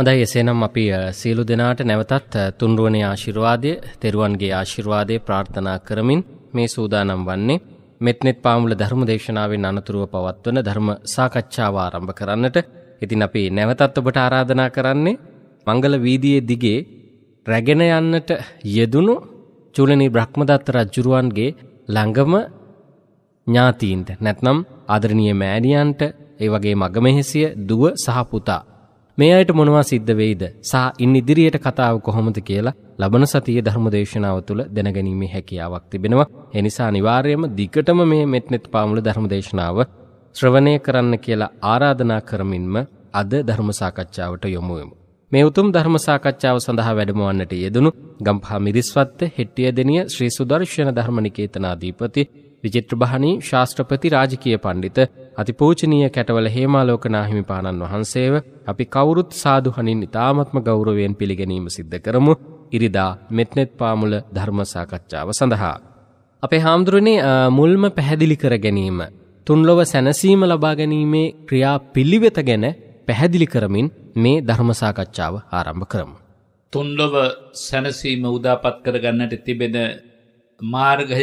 හොඳයි එසේනම් අපි සියලු දෙනාට නැවතත් තුන්රුවනේ ආශිර්වාදය, තෙරුවන්ගේ ආශිර්වාදය ප්‍රාර්ථනා කරමින් මේ සූදානම් වන්නේ මෙත්නෙත් පාමුල ධර්ම දේශනාවෙන් අනතුරුව පවත්වන ධර්ම සාකච්ඡාව ආරම්භ කරන්නට. ඉතින් අපි නැවතත් ඔබට ආරාධනා කරන්නේ මංගල වීදියේ දිගේ රැගෙන යන්නට යෙදුණු චූලනි බ්‍රහ්මදත්ත රජුරුවන්ගේ ළඟම ඥාතීන්ට නැත්නම් ආදරණීය මෑණියන්ට ඒ වගේ මග මෙහෙසිය දුව සහ පුතා මේ අයට මොනවා සිද්ධ වෙයිද සහ ඉන් ඉදිරියට කතාව කොහොමද කියලා ලබන සතියේ ධර්මදේශනාව තුළ දැනගැනීමේ හැකියාවක් තිබෙනවා. ඒ නිසා අනිවාර්යයෙන්ම දිගටම මේ මෙට්නෙත් පාමුල ධර්මදේශනාව ශ්‍රවණය කරන්න කියලා ආරාධනා කරමින්ම අද ධර්ම සාකච්ඡාවට යොමු වෙමු. මේ උතුම් ධර්ම සාකච්ඡාව සඳහා වැඩමවන්නට යෙදුණු ගම්පහ මිරිස්වත්ත හෙට්ටියදෙනිය ශ්‍රී සුදර්ශන ධර්ම නිකේතනාධිපති විචිත්‍රභානී ශාස්ත්‍රපති රාජකීය පඬිතුක අතිපූජනීය කැටවල හේමාලෝකනාහිමි පාණන් වහන්සේව අපි කවුරුත් සාදු හනින් ඉතාමත්ම ගෞරවයෙන් පිළිගැනීම සිද්ධ කරමු. ඉරිදා මෙත්නෙත් පාමුල ධර්ම සාකච්ඡාව සඳහා. අපේ හාමුදුරනේ මුල්ම පැහැදිලි කර ගැනීම. තුන්ලොව සැනසීම ලබා ගැනීමේ ක්‍රියා පිළිවෙත ගැන පැහැදිලි කරමින් මේ ධර්ම සාකච්ඡාව ආරම්භ කරමු. තුන්ලොව සැනසීම උදාපත් කරගන්නට තිබෙන මාර්ගය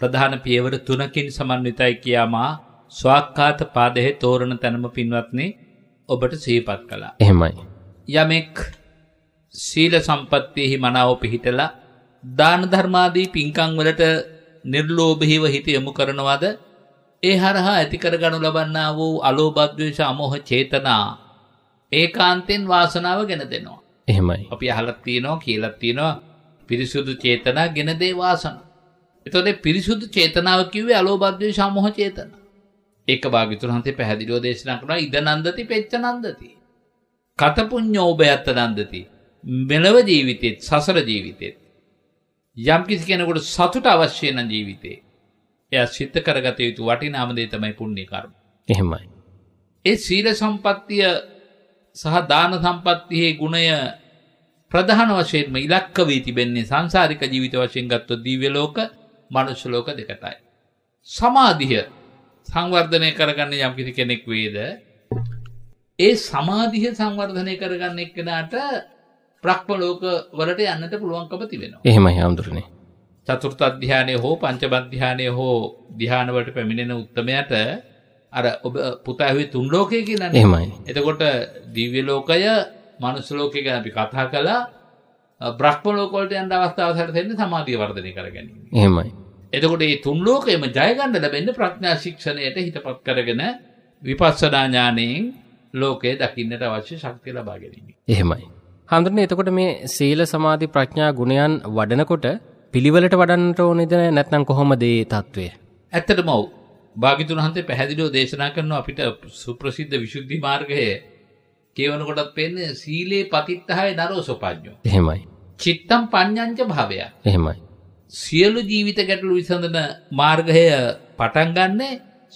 ප්‍රධාන පියවර තුනකින් සමන්විතයි කියාමා ස්වාක්කාත පාදෙහෙ තෝරණ තැනම පින්වත්නේ ඔබට සීපත් කලා. එහෙමයි. යමෙක් සීල සම්පත්තියෙහි මනාව පිහිටලා දානධර්මාදී පින්කංවලට නිර්ලෝභහිව හිත යොමු කරනවාද ඒ හරහා ඇතිකරගනු ලබන්නා වූ අලෝභද්වේශ අමෝහ චේතනා ඒකාන්තෙන් වාසනාව ගෙන දෙනවා. එහෙමයි. අපි අහලත්තියනෝ කියලත්තිනවා පිරිසුදු චේතනා ගෙන දේ වාසන. එතොදේ පිරිසුදු චේතනාව කිවේ අලෝභද්වේ සමෝහ චේතනා. ඒක භාගිතුරහන්සේ පැහැදිලිව දේශනා කරනවා ඉද නන්දති පෙච්ච නන්දති. කතපුඤ්ඤෝබයත්ත නන්දති. මෙලව ජීවිතෙත් සසර ජීවිතෙත් යම් කිසි කෙනෙකුට සතුට අවශ්‍ය නම් ජීවිතේ එයා සිත කරගත යුතු වටිනාම දේ තමයි පුණ්‍ය කර්ම. එහෙමයි. ඒ සීල සම්පත්තිය සහ දාන සම්පත්තියේ ගුණය ප්‍රධාන වශයෙන්ම ඉලක්ක වී තිබෙන්නේ සංසාරික ජීවිත වශයෙන් ගත්තොත් දිව්‍ය ලෝක, මනුෂ්‍ය ලෝක දෙකටයි. සමාධිය සංවර්ධනය කරගන්න යම්කිසි කෙනෙක් වේද ඒ සමාධිය සංවර්ධනය කරගන්න එක්කෙනාට ප්‍රක්්ම ලෝක වලට යන්නට පුළුවන්කම තිබෙන එහෙම හාමුදුරණ චතුෘත අධ්‍යානය හෝ පංචබධ්‍යානය හෝ දිහානවට පැමිණෙන උත්තමයට අර ඔබ පුතාහේ තුන් ලෝකය කියන එහෙමයි එතකොට දිව්‍ය ලෝකය මනුස්සලෝකය ගැන අපි කතා කලා බ්‍රක්්ම ලෝකොල්ට යන් අවස්ථාව සැරසෙන්න සමාධිය වර්ධනය කරගැන එහෙමයි එතකොට මේ තුන් ලෝකයේම ජය ගන්න ලැබෙන්න ප්‍රඥා ශික්ෂණයට හිතපත් කරගෙන විපස්සනා ඥාණයෙන් ලෝකය දකින්නට අවශ්‍ය ශක්තිය ලබා ගැනීම. එහෙමයි. හඳුනේ එතකොට මේ සීල සමාධි ප්‍රඥා ගුණයන් වඩනකොට පිළිවෙලට වඩන්නට ඕනේද නැත්නම් කොහොමද මේ తත්වය? ඇත්තටම ඔව්. භාග්‍යතුන් හන්සේ පැහැදිලිව දේශනා කරන අපිට සුප්‍රසිද්ධ විසුද්ධි මාර්ගයේ කියවන කොටත් පේන්නේ සීලේ පතිත්තහය නරෝසෝපඤ්ඤෝ. එහෙමයි. චිත්තම් පඤ්ඤංච භාවය. එහෙමයි. සියලු ජීවිත ගැටලු විසඳන මාර්ගය පටන්ගන්නේ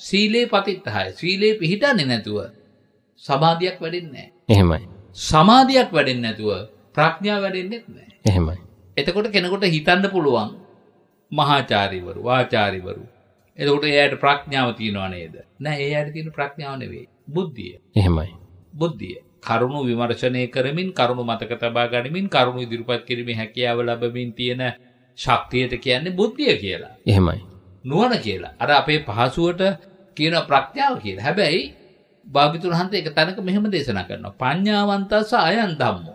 සීලේ පතිත්තහය සීලේ පිහිටන්නේ නැතුව සමාධයක් වැඩෙන්නේ එහෙමයි සමාධයක් වැඩෙන් නැතුව ප්‍රඥා වැඩෙන්න්නෙත් නෑ එහෙමයි එතකොට කෙනකොට හිතන්න පුළුවන් මහාචාරිවරු වාචාරිවරු එතකොට එයට ප්‍රඥාව තියෙනවා නේද නෑ ඒ අයට තියෙන ප්‍රඥාව නෙවෙයි බුද්ධිය එහෙමයි බුද්ධිය කරුණු විමර්ශනය කරමින් කරුණු මතක තබා ගනිමින් කරුණු ඉදිරිපත් කිරීම හැකියාව ලබමින් තියෙන ශක්තියට කියන්නේ බුද්ධිය කියලා. එහෙමයි. නුවණ කියලා. අර අපේ පහසුවට කියන ප්‍රඥාව කියලා. හැබැයි භාග්‍යතුන් වහන්සේ එක තැනක මෙහෙම දේශනා කරනවා. පඤ්ඤාවන්තස්ස අයං ධම්මෝ.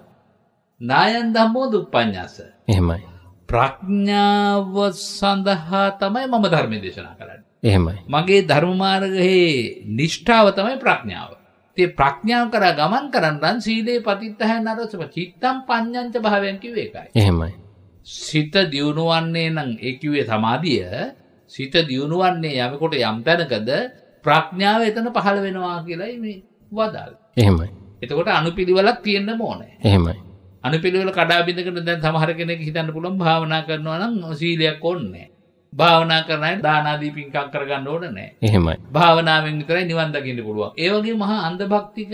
නායං ධම්මෝ දුප්පඤ්ඤාස. එහෙමයි. ප්‍රඥාව සඳහා තමයි මම ධර්මයේ දේශනා කරන්නේ. එහෙමයි. මගේ ධර්ම මාර්ගයේ නිෂ්ඨාව තමයි ප්‍රඥාව. ඒ ප්‍රඥාව කරා ගමන් කරන්න නම් සීලේ පතිත්තහයන් අරසම චිත්තම් පඤ්ඤංච භාවයන් කිව්වේ ඒකයි. එහෙමයි. සිත දියුණුවන්නේ නම් ඒ කිව්වේ සමාධිය සිත දියුණුවන්නේ යමකොට යම් තැනකද ප්‍රඥාව එතන පහළ වෙනවා කියලායි මේ වදාල්. එහෙමයි. එතකොට අනුපිළිවෙලක් තියෙන්න ඕනේ. එහෙමයි. අනුපිළිවෙල කඩා බිඳගෙන දැන් සමහර කෙනෙක් හිතන්න පුළුවන් භාවනා කරනවා නම් සීලයක් ඕනේ භාවනා කරන අය දාන ආදී පින්කම් කරගන්න ඕන නැහැ. එහෙමයි. භාවනාවෙන් විතරයි නිවන් දකින්න පුළුවන්. ඒ වගේ මහා අන්ධ භක්තික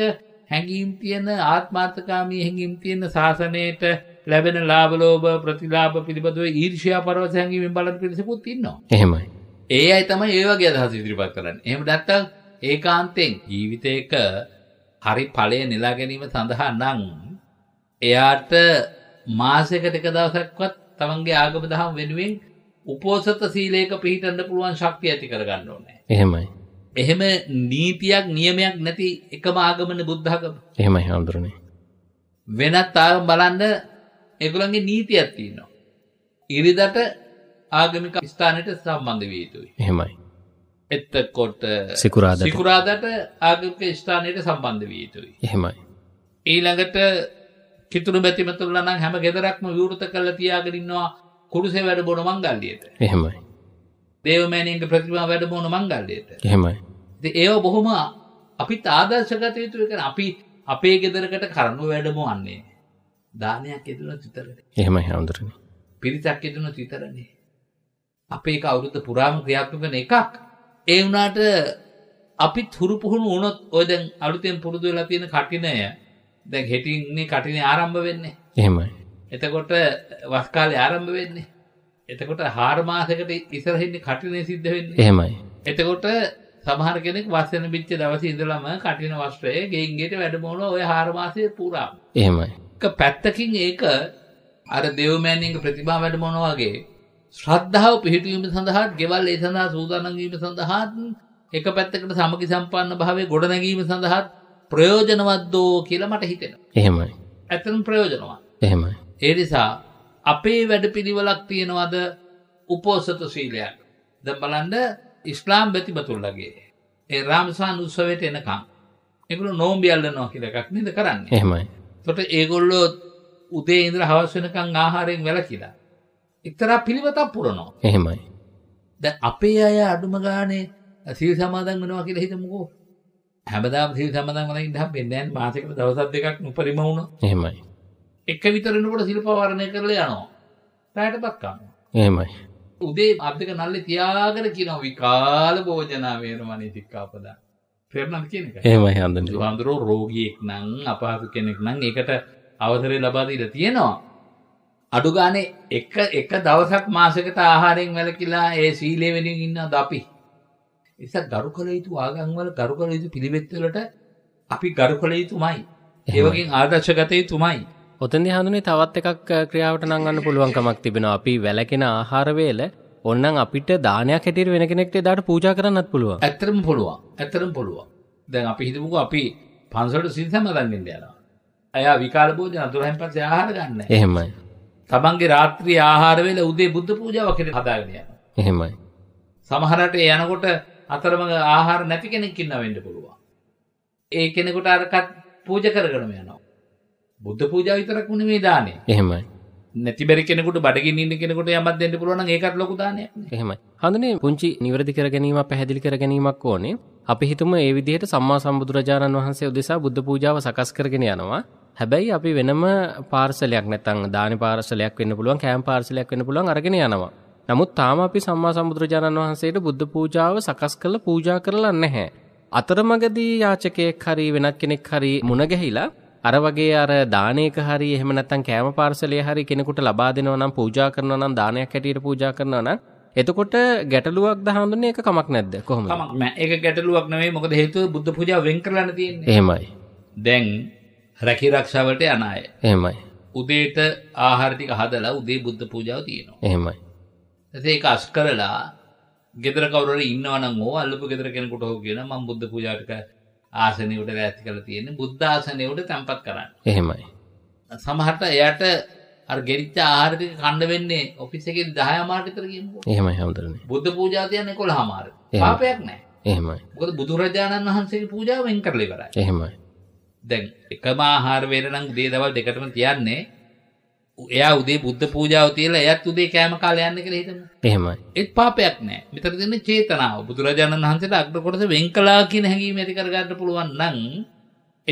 හැඟීම් තියෙන ආත්මාර්ථකාමී හැඟීම් තියෙන ශාසනයට ලැබෙන ලාභ ලෝභ ප්‍රතිලාභ පිළිබඳව ඊර්ෂ්‍යා පරවස හැඟීමෙන් බලන පිරිසකුත් ඉන්නවා. එහෙමයි. ඒ අය තමයි ඒ වගේ අදහස් ඉදිරිපත් කරන්නේ. එහෙම නැත්නම් ඒකාන්තයෙන් ජීවිතයක හරි ඵලය නෙලා ගැනීම සඳහා නම් එයාට මාසයකට එක දවසක්වත් තමන්ගේ ආගම දහම් වෙනුවෙන් උපෝසත සීලයක පිළිපදින්න පුළුවන් ශක්තිය ඇති කරගන්න ඕනේ. එහෙමයි. එහෙම නීතියක් නියමයක් නැති එකම ආගමන බුද්ධාගම. එහෙමයි හඳුරන්නේ. වෙනත් ආගම් බලන්න ඒගොල්ලන්ගේ නීතියක් තියෙනවා. ඉරිදට ආගමික ස්ථානයට සම්බන්ධ විය යුතුයි. එහෙමයි. එතකොට සිකුරාදා සිකුරාදාට ආගමික ස්ථානයට සම්බන්ධ විය යුතුයි. එහෙමයි. ඊළඟට කිතුණු බැතිමතුල්ලා නම් හැම ගෙදරක්ම විවෘත කරලා තියාගෙන ඉන්නවා කුරුසේ වැඩ බොන මංගල්‍යයට. එහෙමයි. දේවමෑණියන්ගේ ප්‍රතිමා වැඩමවුණු මංගල්‍යයට. එහෙමයි. ඉතින් ඒව බොහොම අපිත් ආදර්ශගත යුතු එක අපි අපේ ගෙදරකට කරනු වැඩමවන්නේ. දානයක් යෙදුන තිතරනේ. එහෙමයි හඳුරන්නේ. පිරිතක් යෙදුන තිතරනේ. අපේ ඒක අවුරුද්ද පුරාම ක්‍රියාත්මක වෙන එකක්. ඒ වුණාට අපි තුරු පුහුණු වුණොත් ඔය දැන් අලුතෙන් පුරුදු වෙලා තියෙන කටිනය දැන් හෙටින්නේ කටිනේ ආරම්භ වෙන්නේ. එහෙමයි. එතකොට වස් කාලේ ආරම්භ වෙන්නේ. එතකොට හාර මාසයකට ඉස්සරහින් කටිනේ සිද්ධ වෙන්නේ. එහෙමයි. එතකොට සමහර කෙනෙක් වස්සන බිච්ච දවසේ ඉඳලම කටින වස්ත්‍රය ගෙයින් ගෙට වැඩමවන ඔය හාර මාසයේ පුරා. එහෙමයි. එක පැත්තකින් ඒක අර දෙව්මෑණියන්ගේ ප්‍රතිභා වැඩමවන වගේ ශ්‍රද්ධාව පිහිටවීම සඳහා ගෙවල් ඒ සඳහා සූදානම් වීම සඳහා එක පැත්තකට සමගි සම්පන්න භාවයේ ගොඩනැගීම සඳහා ප්‍රයෝජනවත්දෝ කියලා මට හිතෙනවා. එහෙමයි. ඇත්තටම ප්‍රයෝජනවත්. එහෙමයි. ඒ නිසා අපේ වැඩපිළිවෙලක් තියෙනවද උපෝසත සීලයක් ද බලන්ඩ ඉස්ලාම් බැතිබතුල්ලගේ ඒ රාමසාන් උත්සවයට එනකම් එකු නෝම්බියල්ල නො කියල එකක් නද කරන්න එහමයි තොට ඒගොල්ලෝ උදේ ඉන්ද්‍ර හවස් වෙනකං ආහාරයෙන් වැල කියලා එක්තරා පිළිවතක් පුරනවා එහෙමයි ද අපේ අය අඩුම ගානේ සිල් සමාදන් වෙනවා කියලා හිතමුකෝ හැබදා සිල් සමදන් වලින් ඉඳහ පෙන්නෑන් මාසකට දවසක් දෙකක් උපරිම වුණා එහෙමයි එක විතරෙනකොට සිල්පවාරණය කරලා යනවා. රැයට බත්කාන්න. එහෙමයි. උදේ අධික නල්ලේ තියාගෙන කියනවා විකාල භෝජනා වේරමණී සික්ඛාපදං. තේරුණාද කියන එක? එහෙමයි හන්දනේ. බුදුහාඳුරෝ රෝගියෙක් නම් අපහසු කෙනෙක් නම් ඒකට අවසරය ලබා දීලා තියෙනවා. අඩු ගානේ එක එක දවසක් මාසයකට ආහාරයෙන් වැළකීලා ඒ සීලේ වෙනින් ඉන්නවද අපි? නිසා ගරු කළ යුතු ආගම් වල ගරු කළ යුතු පිළිවෙත් වලට අපි ගරු කළ යුතුමයි. ඒ වගේ ආදර්ශගතයුතුමයි. ඔතෙන්දී හඳුනේ තවත් එකක් ක්‍රියාවට නංවන්න පුළුවන්කමක් තිබෙනවා. අපි වැලකෙන ආහාර වේල ඕනනම් අපිට දානයක් හැටියට වෙන කෙනෙක්ට එදාට පූජා කරන්නත් පුළුවන්. ඇත්තටම පුළුවන්. ඇත්තටම පුළුවන්. දැන් අපි හිතමුකෝ අපි පන්සලට සිල් සමාදන් වෙන්න යනවා. අයා විකාල භෝජන අතුරෙන් පස්සේ ආහාර ගන්න. එහෙමයි. තමන්ගේ රාත්‍රී ආහාර වේල උදේ බුද්ධ පූජාවක් කරලා හදාගෙන යනවා. එහෙමයි. සමහරට යනකොට අතරමඟ ආහාර නැති කෙනෙක් ඉන්න වෙන්න පුළුවන්. ඒ කෙනෙකුට අරකත් පූජ කරගෙන යනවා. බුද්ධ පූජා විතරක් උනේ මේ දානේ. එහෙමයි. නැති බැරි කෙනෙකුට බඩගින්න ඉන්න කෙනෙකුට යමක් දෙන්න පුළුවන් නම් ඒකත් ලොකු දානයක් නේ. එහෙමයි. හඳුනේ පුංචි නිවැරදි කර ගැනීමක් පැහැදිලි කර ගැනීමක් ඕනේ. අපි හිතමු ඒ විදිහට සම්මා සම්බුදුරජාණන් වහන්සේ උදෙසා බුද්ධ පූජාව සකස් කරගෙන යනවා. හැබැයි අපි වෙනම පාර්සලයක් නැත්නම් දානි පාර්සලයක් වෙන්න පුළුවන්, කෑම පාර්සලයක් වෙන්න පුළුවන් අරගෙන යනවා. නමුත් තාම අපි සම්මා සම්බුදුරජාණන් වහන්සේට බුද්ධ පූජාව සකස් කරලා පූජා කරලා නැහැ. අතරමඟදී යාචකයෙක් හරි වෙනත් කෙනෙක් හරි මුණ ගැහිලා අර වගේ අර දානයක හරි එහෙම නැත්නම් කෑම පාර්සලේ හරි කෙනෙකුට ලබා දෙනවා නම් පූජා කරනවා නම් දානයක් හැටියට පූජා කරනවා නම් එතකොට ගැටලුවක් දහඳුනේ ඒක කමක් නැද්ද කොහොමද කමක් නෑ ඒක ගැටලුවක් නෙවෙයි මොකද හේතුව බුද්ධ පූජා වෙන් කරලා තියෙන්නේ එහෙමයි දැන් රැකී ආරක්ෂාවට යන අය එහෙමයි උදේට ආහාර ටික හදලා උදේ බුද්ධ පූජාව තියෙනවා එහෙමයි ඒක අස් කරලා ගෙදර කවුරු හරි ඉන්නවනම් ඕ අල්ලපු ගෙදර කෙනෙකුට හො කියන මම බුද්ධ පූජාට ආසනය උඩ ඇති කළ තියෙන බුද්ධාසනය උඩ තැන්පත් කරන්න එහෙමයි සමහට එයට ගෙරිච්ච ආර්ක කණ්ඩ වෙන්නේ ඔෆිසගේ දහය මාර්ටිතර එහෙමයි හමුදරන බුද්ධ පූජාතියන්න කොළ හමාර පාපයක් නෑ එහෙමයි ගොද බුදුරජාණන් වහන්සේ පූජාවෙන් කරලි කර එහෙමයි දැන් එකම ආහාරවේරනම් දේ දවල් දෙකටම තියන්නේ එයා උදේ බුද්ධ පූජාව තියලා එයත් උදේ කෑම කාලේ යන්න කියලා හිතමු. එහෙමයි. ඒත් පාපයක් නෑ. මෙතන තියෙන චේතනාව බුදුරජාණන් වහන්සේට අග්‍ර කොටස වෙන් කළා කියන හැඟීම ඇති කරගන්න පුළුවන් නම්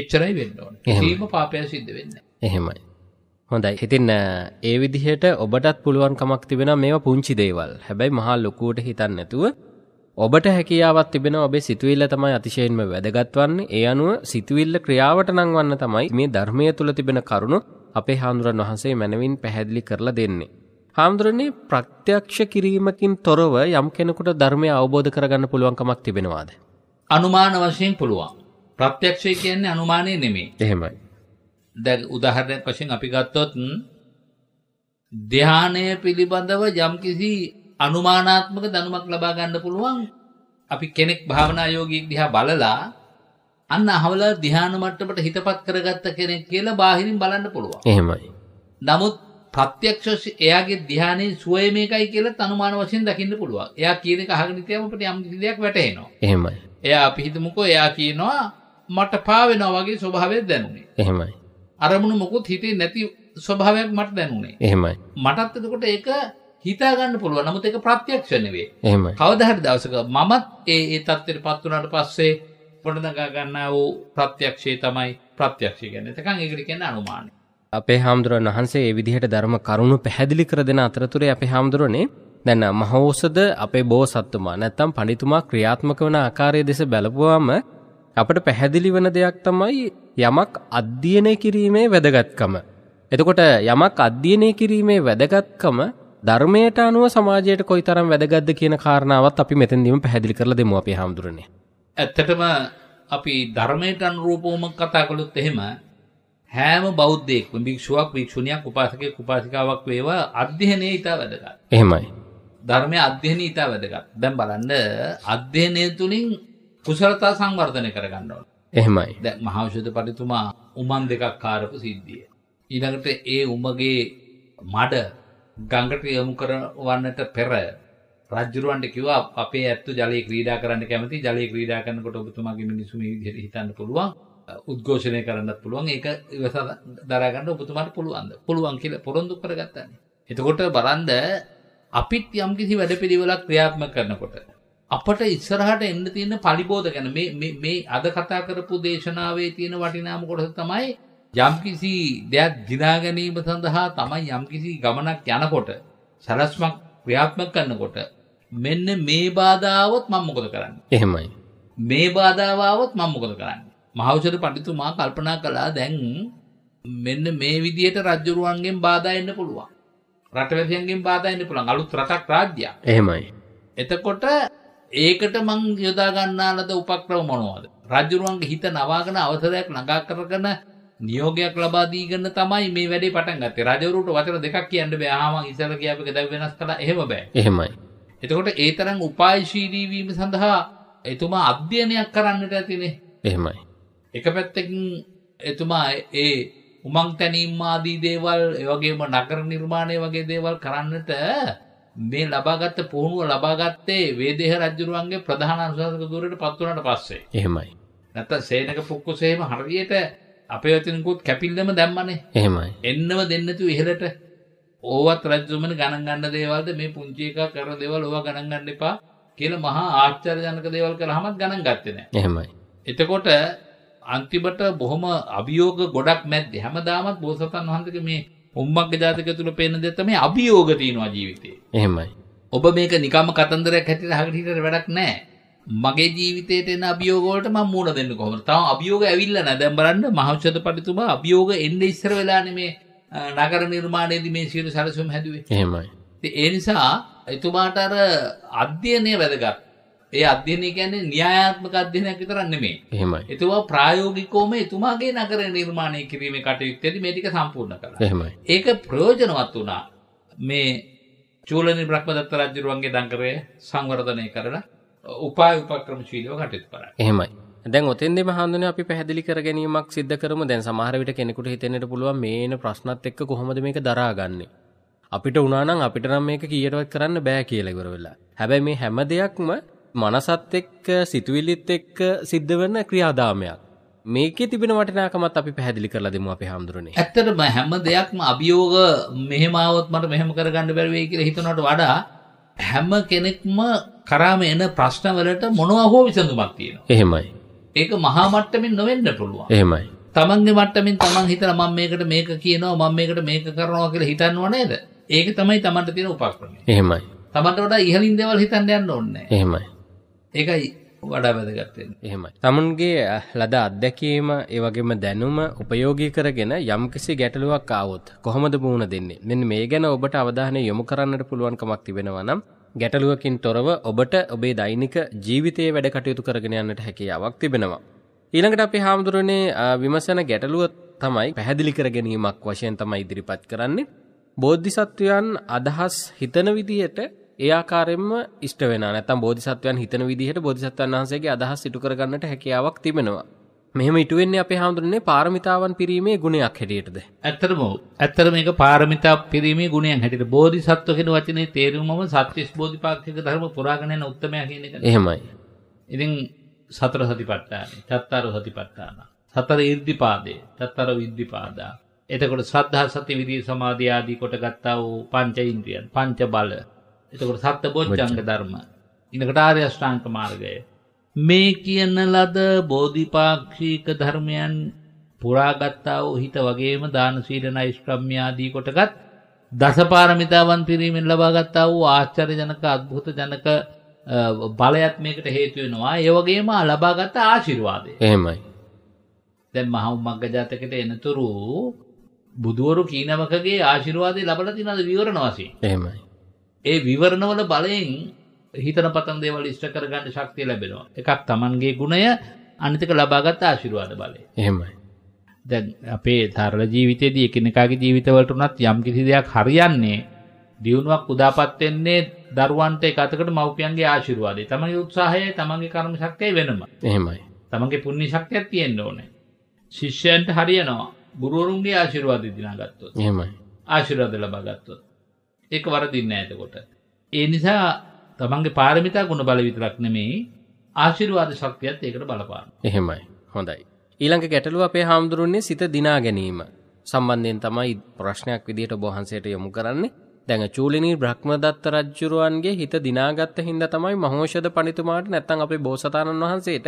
එච්චරයි වෙන්න ඕනේ. ඒකම පාපය සිද්ධ වෙන්නේ. එහෙමයි. හොඳයි ඉතින් ඒ විදිහට ඔබටත් පුළුවන් කමක් තිබෙන මේවා පුංචි දේවල් හැබැයි මහා ලොකුවට හිතන්න නැතුව ඔබට හැකියාවත් තිබෙන ඔබේ සිතුවිල්ල තමයි අතිශයෙන්ම වැදගත්වන්නේ ඒ අනුව සිතුවිල්ල ක්‍රියාවට නංවන්න තමයි මේ ධර්මය තුළ තිබෙන කරුණු අපේ හාමුදුරන් වහන්සේ මැනවින් පැහැදිලි කරලා දෙන්නේ. හාමුදුරනේ ප්‍රත්‍යක්ෂ කිරීමකින් තොරව යම් කෙනෙකුට ධර්මය අවබෝධ කරගන්න පුළුවන්කමක් තිබෙනවාද? අනුමාන වශයෙන් පුළුවන්. ප්‍රත්‍යක්ෂය කියන්නේ අනුමානය නෙමෙයි. එහෙමයි. දැන් උදාහරණයක් වශයෙන් අපි ගත්තොත් ධානය පිළිබඳව යම්කිසි අනුමානාත්මක දැනුමක් ලබා ගන්න පුළුවන් අපි කෙනෙක් භාවනා යෝගියෙක් දිහා බලලා අන්න අහවල දිහාන මට්ටමට හිතපත් කරගත්ත කෙනෙක් කියලා බාහිරින් බලන්න පුළුවන්. එහෙමයි. නමුත් ප්‍රත්‍යක්ෂ එයාගේ ධ්‍යානයේ සුවය මේකයි කියලා තනුමාන වශයෙන් දකින්න පුළුවන්. එයා කියන එක අහගෙන ඉතියම අපිට යම් කිසි දෙයක් වැටහෙනවා. එහෙමයි. එයා අපි හිතමුකෝ එයා කියනවා මට පාවෙනවා වගේ ස්වභාවයක් දැනුනේ. එහෙමයි. අරමුණු මොකුත් හිතේ නැති ස්වභාවයක් මට දැනුනේ. එහෙමයි. මටත් එතකොට ඒක හිතාගන්න පුළුව නමුත් එක ප්‍රත්‍යක්ෂණවේ කවදහට දවසක මමත් ඒ ඒ තත්වයට පත් වනට පස්සේ ගොඩදගා ගන්නා වූ ප්‍රත්‍යක්ෂය තමයි ප්‍රත්‍යක්ෂය ගැන තකං ඒකට කියන අනුමානය. අපේ හාමුදුරුවන් වහන්සේ ඒ විදිහට ධර්ම කරුණු පැහැදිලි කර දෙන අතරතුරේ අපේ හාමුදුරුවනේ දැන් මහෝසද අපේ බෝසත්තුමා නැත්තම් පඬිතුමා ක්‍රියාත්මක වන ආකාරය දෙස බලපුවාම අපට පැහැදිලි වන දෙයක් තමයි යමක් අධ්‍යයනය කිරීමේ වැදගත්කම. එතකොට යමක් අධ්‍යයනය කිරීමේ වැදගත්කම ධර්මයට අනුව සමාජයට කොයිතරම් වැදගත්ද කියන කාරණාවත් අපි මෙතෙන්දීම පැහැදිලි කරලා දෙමු අපි හාමුදුරනේ. ඇත්තටම අපි ධර්මයට අනුරූපවම කතා කළොත් එහෙම හැම බෞද්ධයෙක් භික්ෂුවක් භික්ෂුණියක් උපාසකයෙක් උපාසිකාවක් වේවා අධ්‍යයනයේ ඊට වැඩගත්. එහෙමයි. ධර්මයේ අධ්‍යයනයේ ඊට වැඩගත්. දැන් බලන්න අධ්‍යයනය තුලින් කුසලතා සංවර්ධනය කරගන්න ඕන. එහෙමයි. දැන් මහෞෂධ පඬිතුමා උමන් දෙකක් කාරපු සිද්ධිය. ඊළඟට ඒ උමගේ මඩ ගඟට යොමු කරවන්නට පෙර රජුරවන්ට කිව්වා අපේ ඇත්තු ජලයේ ක්‍රීඩා කරන්න කැමති ජලයේ ක්‍රීඩා කරනකොට ඔබතුමාගේ මිනිස්සු මේ විදිහට හිතන්න පුළුවන් උද්ඝෝෂණය කරන්නත් පුළුවන් ඒක ඉවසා දරා ගන්න ඔබතුමාට පුළුවන්ද පුළුවන් කියලා පොරොන්දු කරගත්තානේ එතකොට බලන්න අපිත් යම්කිසි වැඩපිළිවෙලක් ක්‍රියාත්මක කරනකොට අපට ඉස්සරහට එන්න තියෙන පරිබෝධ ගැන මේ මේ අද කතා කරපු දේශනාවේ තියෙන වටිනාම කොටස තමයි යම්කිසි දෙයක් දිනා ගැනීම සඳහා තමයි යම්කිසි ගමනක් යනකොට සැලැස්මක් ක්‍රියාත්මක කරනකොට මෙන්න මේ බාධාවත් මං මොකද කරන්න. එහෙමයි. මේ බාධාවත් මං මොකද කරන්න. මහෞෂධ පඬිතුමා කල්පනා කළා දැන් මෙන්න මේ විදිහට රජ්ජුරුවන්ගෙන් බාධා එන්න පුළුවන්. රටවැසියන්ගෙන් බාධා එන්න පුළුවන්. අලුත් රටක් රාජ්‍යයක්. එහෙමයි. එතකොට ඒකට මං යොදා ගන්නාලද උපක්‍රම මොනවද? රජ්ජුරුවන්ගේ හිත නවාගෙන අවසරයක් ළඟා කරගෙන නියෝගයක් ලබා දීගන්න තමයි මේ වැඩේ පටන් ගත්තේ. රජවරුන්ට වචන දෙකක් කියන්න බෑ. ආ මං ඉස්සර කියාපේක දැන් වෙනස් කළා. එහෙම බෑ. එහෙමයි. එතකොට ඒ තරම් උපායශීලීවීම සඳහා එතුමා අධ්‍යයනයක් කරන්නට ඇතිනේ එහෙමයි. එක පැත්තකින් එතුමා ඒ උමං තැනීම් ආදී දේවල් ඒවගේම නගර නිර්මාණය වගේ දේවල් කරන්නට මේ ලබාගත්ත පුහුණුව ලබාගත්තේ වේදේහ රජුරුවන්ගේ ප්‍රධාන අනුශාසක දුරට පත්වනට පස්සේ. එහෙමයි. නැත්තම් සේනක පුක්කුසේම හරියට අපේ වතිනකුත් කැපිල්ලම දැම්මනේ. එහෙමයි. එන්නව දෙන්නතු ඉහෙලට ඕවත් රජුමන ගණන් ගන්න දේවල්ද මේ පුංචි එකක් කර දේවල් ඕවා ගණන් ගන්න එපා කියලා මහා ආශ්චර්යජනක දේවල් කරාමත් ගණන් ගත්තේ නැහැ. එහෙමයි. එතකොට අන්තිමට බොහොම අභියෝග ගොඩක් මැද්දේ හැමදාමත් බෝසතාණන් වහන්සේගේ මේ උම්මග්ග ජාතකය තුල පේන දේ තමයි අභියෝග තියෙනවා ජීවිතේ. එහෙමයි. ඔබ මේක නිකම්ම කතන්දරයක් හැටියට අහකට හිටියට වැඩක් නැහැ. මගේ ජීවිතේට එන අභියෝග වලට මම මුහුණ දෙන්න කොහොමද? තාම අභියෝග ඇවිල්ලා නැහැ. දැන් බලන්න මහෞෂධ පඬිතුමා අභියෝග එන්නේ ඉස්සර වෙලානේ මේ නගර නිර්මාණයේදී මේ සියලු සැලසුම් හැදුවේ. එහෙමයි. ඒ නිසා එතුමාට අර අධ්‍යයනය වැදගත්. ඒ අධ්‍යයනය කියන්නේ න්‍යායාත්මක අධ්‍යයනයක් විතරක් නෙමෙයි. එහෙමයි. එතුමා ප්‍රායෝගිකවම එතුමාගේ නගර නිර්මාණය කිරීමේ කටයුත්තේදී මේ ටික සම්පූර්ණ කළා. එහෙමයි. ඒක ප්‍රයෝජනවත් වුණා. මේ චූලනි බ්‍රහ්මදත්ත රජුරුවන්ගේ දංකරය සංවර්ධනය කරලා උපාය උපක්‍රමශීලව කටයුතු කරා. එහෙමයි. දැන් ඔතෙන්දීම හඳුනේ අපි පැහැදිලි කර ගැනීමක් සිද්ධ කරමු. දැන් සමහර විට කෙනෙකුට හිතෙන්නට පුළුවන් මේ එන ප්‍රශ්නත් එක්ක කොහොමද මේක දරාගන්නේ? අපිට වුණා නම් අපිට නම් මේක කීයටවත් කරන්න බෑ කියලා ඉවර වෙලා. හැබැයි මේ හැම දෙයක්ම මනසත් එක්ක, සිතුවිලිත් එක්ක සිද්ධ වෙන ක්‍රියාදාමයක්. මේකේ තිබෙන වටිනාකමත් අපි පැහැදිලි කරලා දෙමු අපි හඳුරන්නේ. ඇත්තටම හැම දෙයක්ම අභියෝග මෙහෙම આવොත් මට මෙහෙම කරගන්න බැරි වෙයි කියලා හිතනවට වඩා හැම කෙනෙක්ම කරාම එන ප්‍රශ්නවලට මොනවා හෝ විසඳුමක් තියෙනවා. එහෙමයි. ඒක මහා මට්ටමින් නොවෙන්න පුළුවන්. එහෙමයි. තමන්ගේ මට්ටමින් තමන් හිතලා මම මේකට මේක කියනවා මම මේකට මේක කරනවා කියලා හිතන්නව නේද? ඒක තමයි තමන්ට තියෙන උපක්‍රමය. එහෙමයි. තමන්ට වඩා ඉහළින් දේවල් හිතන්න යන්න ඕනේ එහෙමයි. ඒකයි වඩා වැදගත් එහෙමයි. තමන්ගේ ලද අත්දැකීම ඒ වගේම දැනුම උපයෝගී කරගෙන යම්කිසි ගැටලුවක් ආවොත් කොහොමද මුහුණ දෙන්නේ? මෙන්න මේ ගැන ඔබට අවධානය යොමු කරන්නට පුළුවන්කමක් තිබෙනවා නම් ගැටලුවකින් තොරව ඔබට ඔබේ දෛනික ජීවිතයේ වැඩ කටයුතු කරගෙන යන්නට හැකියාවක් තිබෙනවා. ඊළඟට අපි හාමුදුරනේ විමසන ගැටලුව තමයි පැහැදිලි කර ගැනීමක් වශයෙන් තමයි ඉදිරිපත් කරන්නේ. බෝධිසත්වයන් අදහස් හිතන විදිහට ඒ ආකාරයෙන්ම ඉෂ්ට වෙනවා. නැත්නම් බෝධිසත්වයන් හිතන විදිහට බෝධිසත්වයන් වහන්සේගේ අදහස් ඉටු කරගන්නට හැකියාවක් තිබෙනවා. මෙහෙම ඉටුවෙන්නේ අපේ හාමුදුරනේ පාරමිතාවන් පිරීමේ ගුණයක් හැටියටද. ඇත්තටම ඇත්තට මේක පාරමිතා පිරීමේ ගුණයක් හැටියට බෝධිසත්ව කියන වචනේ තේරුමම සත්‍විස් බෝධිපාක්ෂික ධර්ම පුරාගෙන යන උත්මයා කියන එක. එහෙමයි. ඉතින් සතර සතිපට්ඨාන, චත්තර සතිපට්ඨාන, සතර ඉද්ධිපාදේ, චත්තර විද්ධිපාදා. එතකොට ශ්‍රද්ධා සති විදී සමාධි ආදී කොට ගත්තා වූ පංච ඉන්ද්‍රියන්, පංච බල. එතකොට සත්ත බොජ්ජංග ධර්ම. ඉනකට ආර්ය අෂ්ටාංග මාර්ගය. මේ කියන ලද බෝධිපාක්ෂික ධර්මයන් පුරාගත්තා වූ හිත වගේම දානශීල නෛෂ්ක්‍රම්‍යාදී කොටගත් දසපාරමිතාවන් පිරීමෙන් ලබාගත්තා වූ ආශ්චර්යජනක අද්භූත ජනක බලයත් මේකට හේතු වෙනවා ඒ වගේම ලබාගත් ආශිර්වාදය. එහෙමයි. දැන් මහා මග්ග ජාතකයට එනතුරු බුදවරු කීනමකගේ ආශිර්වාදය ලබලා තිනද විවරණ වශයෙන්. එහෙමයි. ඒ විවරණවල බලයෙන් හිතන පතන් දේවල් ඉෂ්ට කරගන්න ශක්තිය ලැබෙනවා එකක් තමන්ගේ ගුණය අනිතක ලබාගත් ආශිරවාද බලය එහෙමයි දැන් අපේ තරල ජීවිතයේදී එකනකාගේ ජීවිතවලට උනත් යම් කිසි දෙයක් හරියන්නේ දියුණුවක් උදාපත්වෙන්නේ දරුවන්ට එකතකට මව්පියන්ගේ ආශිරවාදේ තමයි උත්සාහය තමන්ගේ කර්ම ශක්තිය වෙනම එහෙමයි තමන්ගේ පුුණි ශක්තියක් තියෙන්න්න ඕනේ ශිෂ්‍යයන්ට හරියනවා ගුරුවරුන්ගේ ආශිරවාද දිනාගත්තොත් එහෙමයි ආශිරවාද ලබාගත්තොත් ඒක වරදින්න ඇතකොට ඒ නිසා තමන්ගේ පාරමිතා ගුණ බල විතරක් නෙමෙයි ආශිර්වාද ශක්තියත් ඒකට බලපාන. එහෙමයි. හොඳයි. ඊළඟ ගැටලුව අපේ හාමුදුරුවන්නේ සිත දිනා ගැනීම සම්බන්ධයෙන් තමයි ප්‍රශ්නයක් විදිහට ඔබ වහන්සේට යොමු කරන්නේ. දැන් චූලිනී බ්‍රහ්මදත්ත රජුරුවන්ගේ හිත දිනාගත්ත හින්දා තමයි මහෞෂධ පඬිතුමාට නැත්තම් අපේ බෝසතාණන් වහන්සේට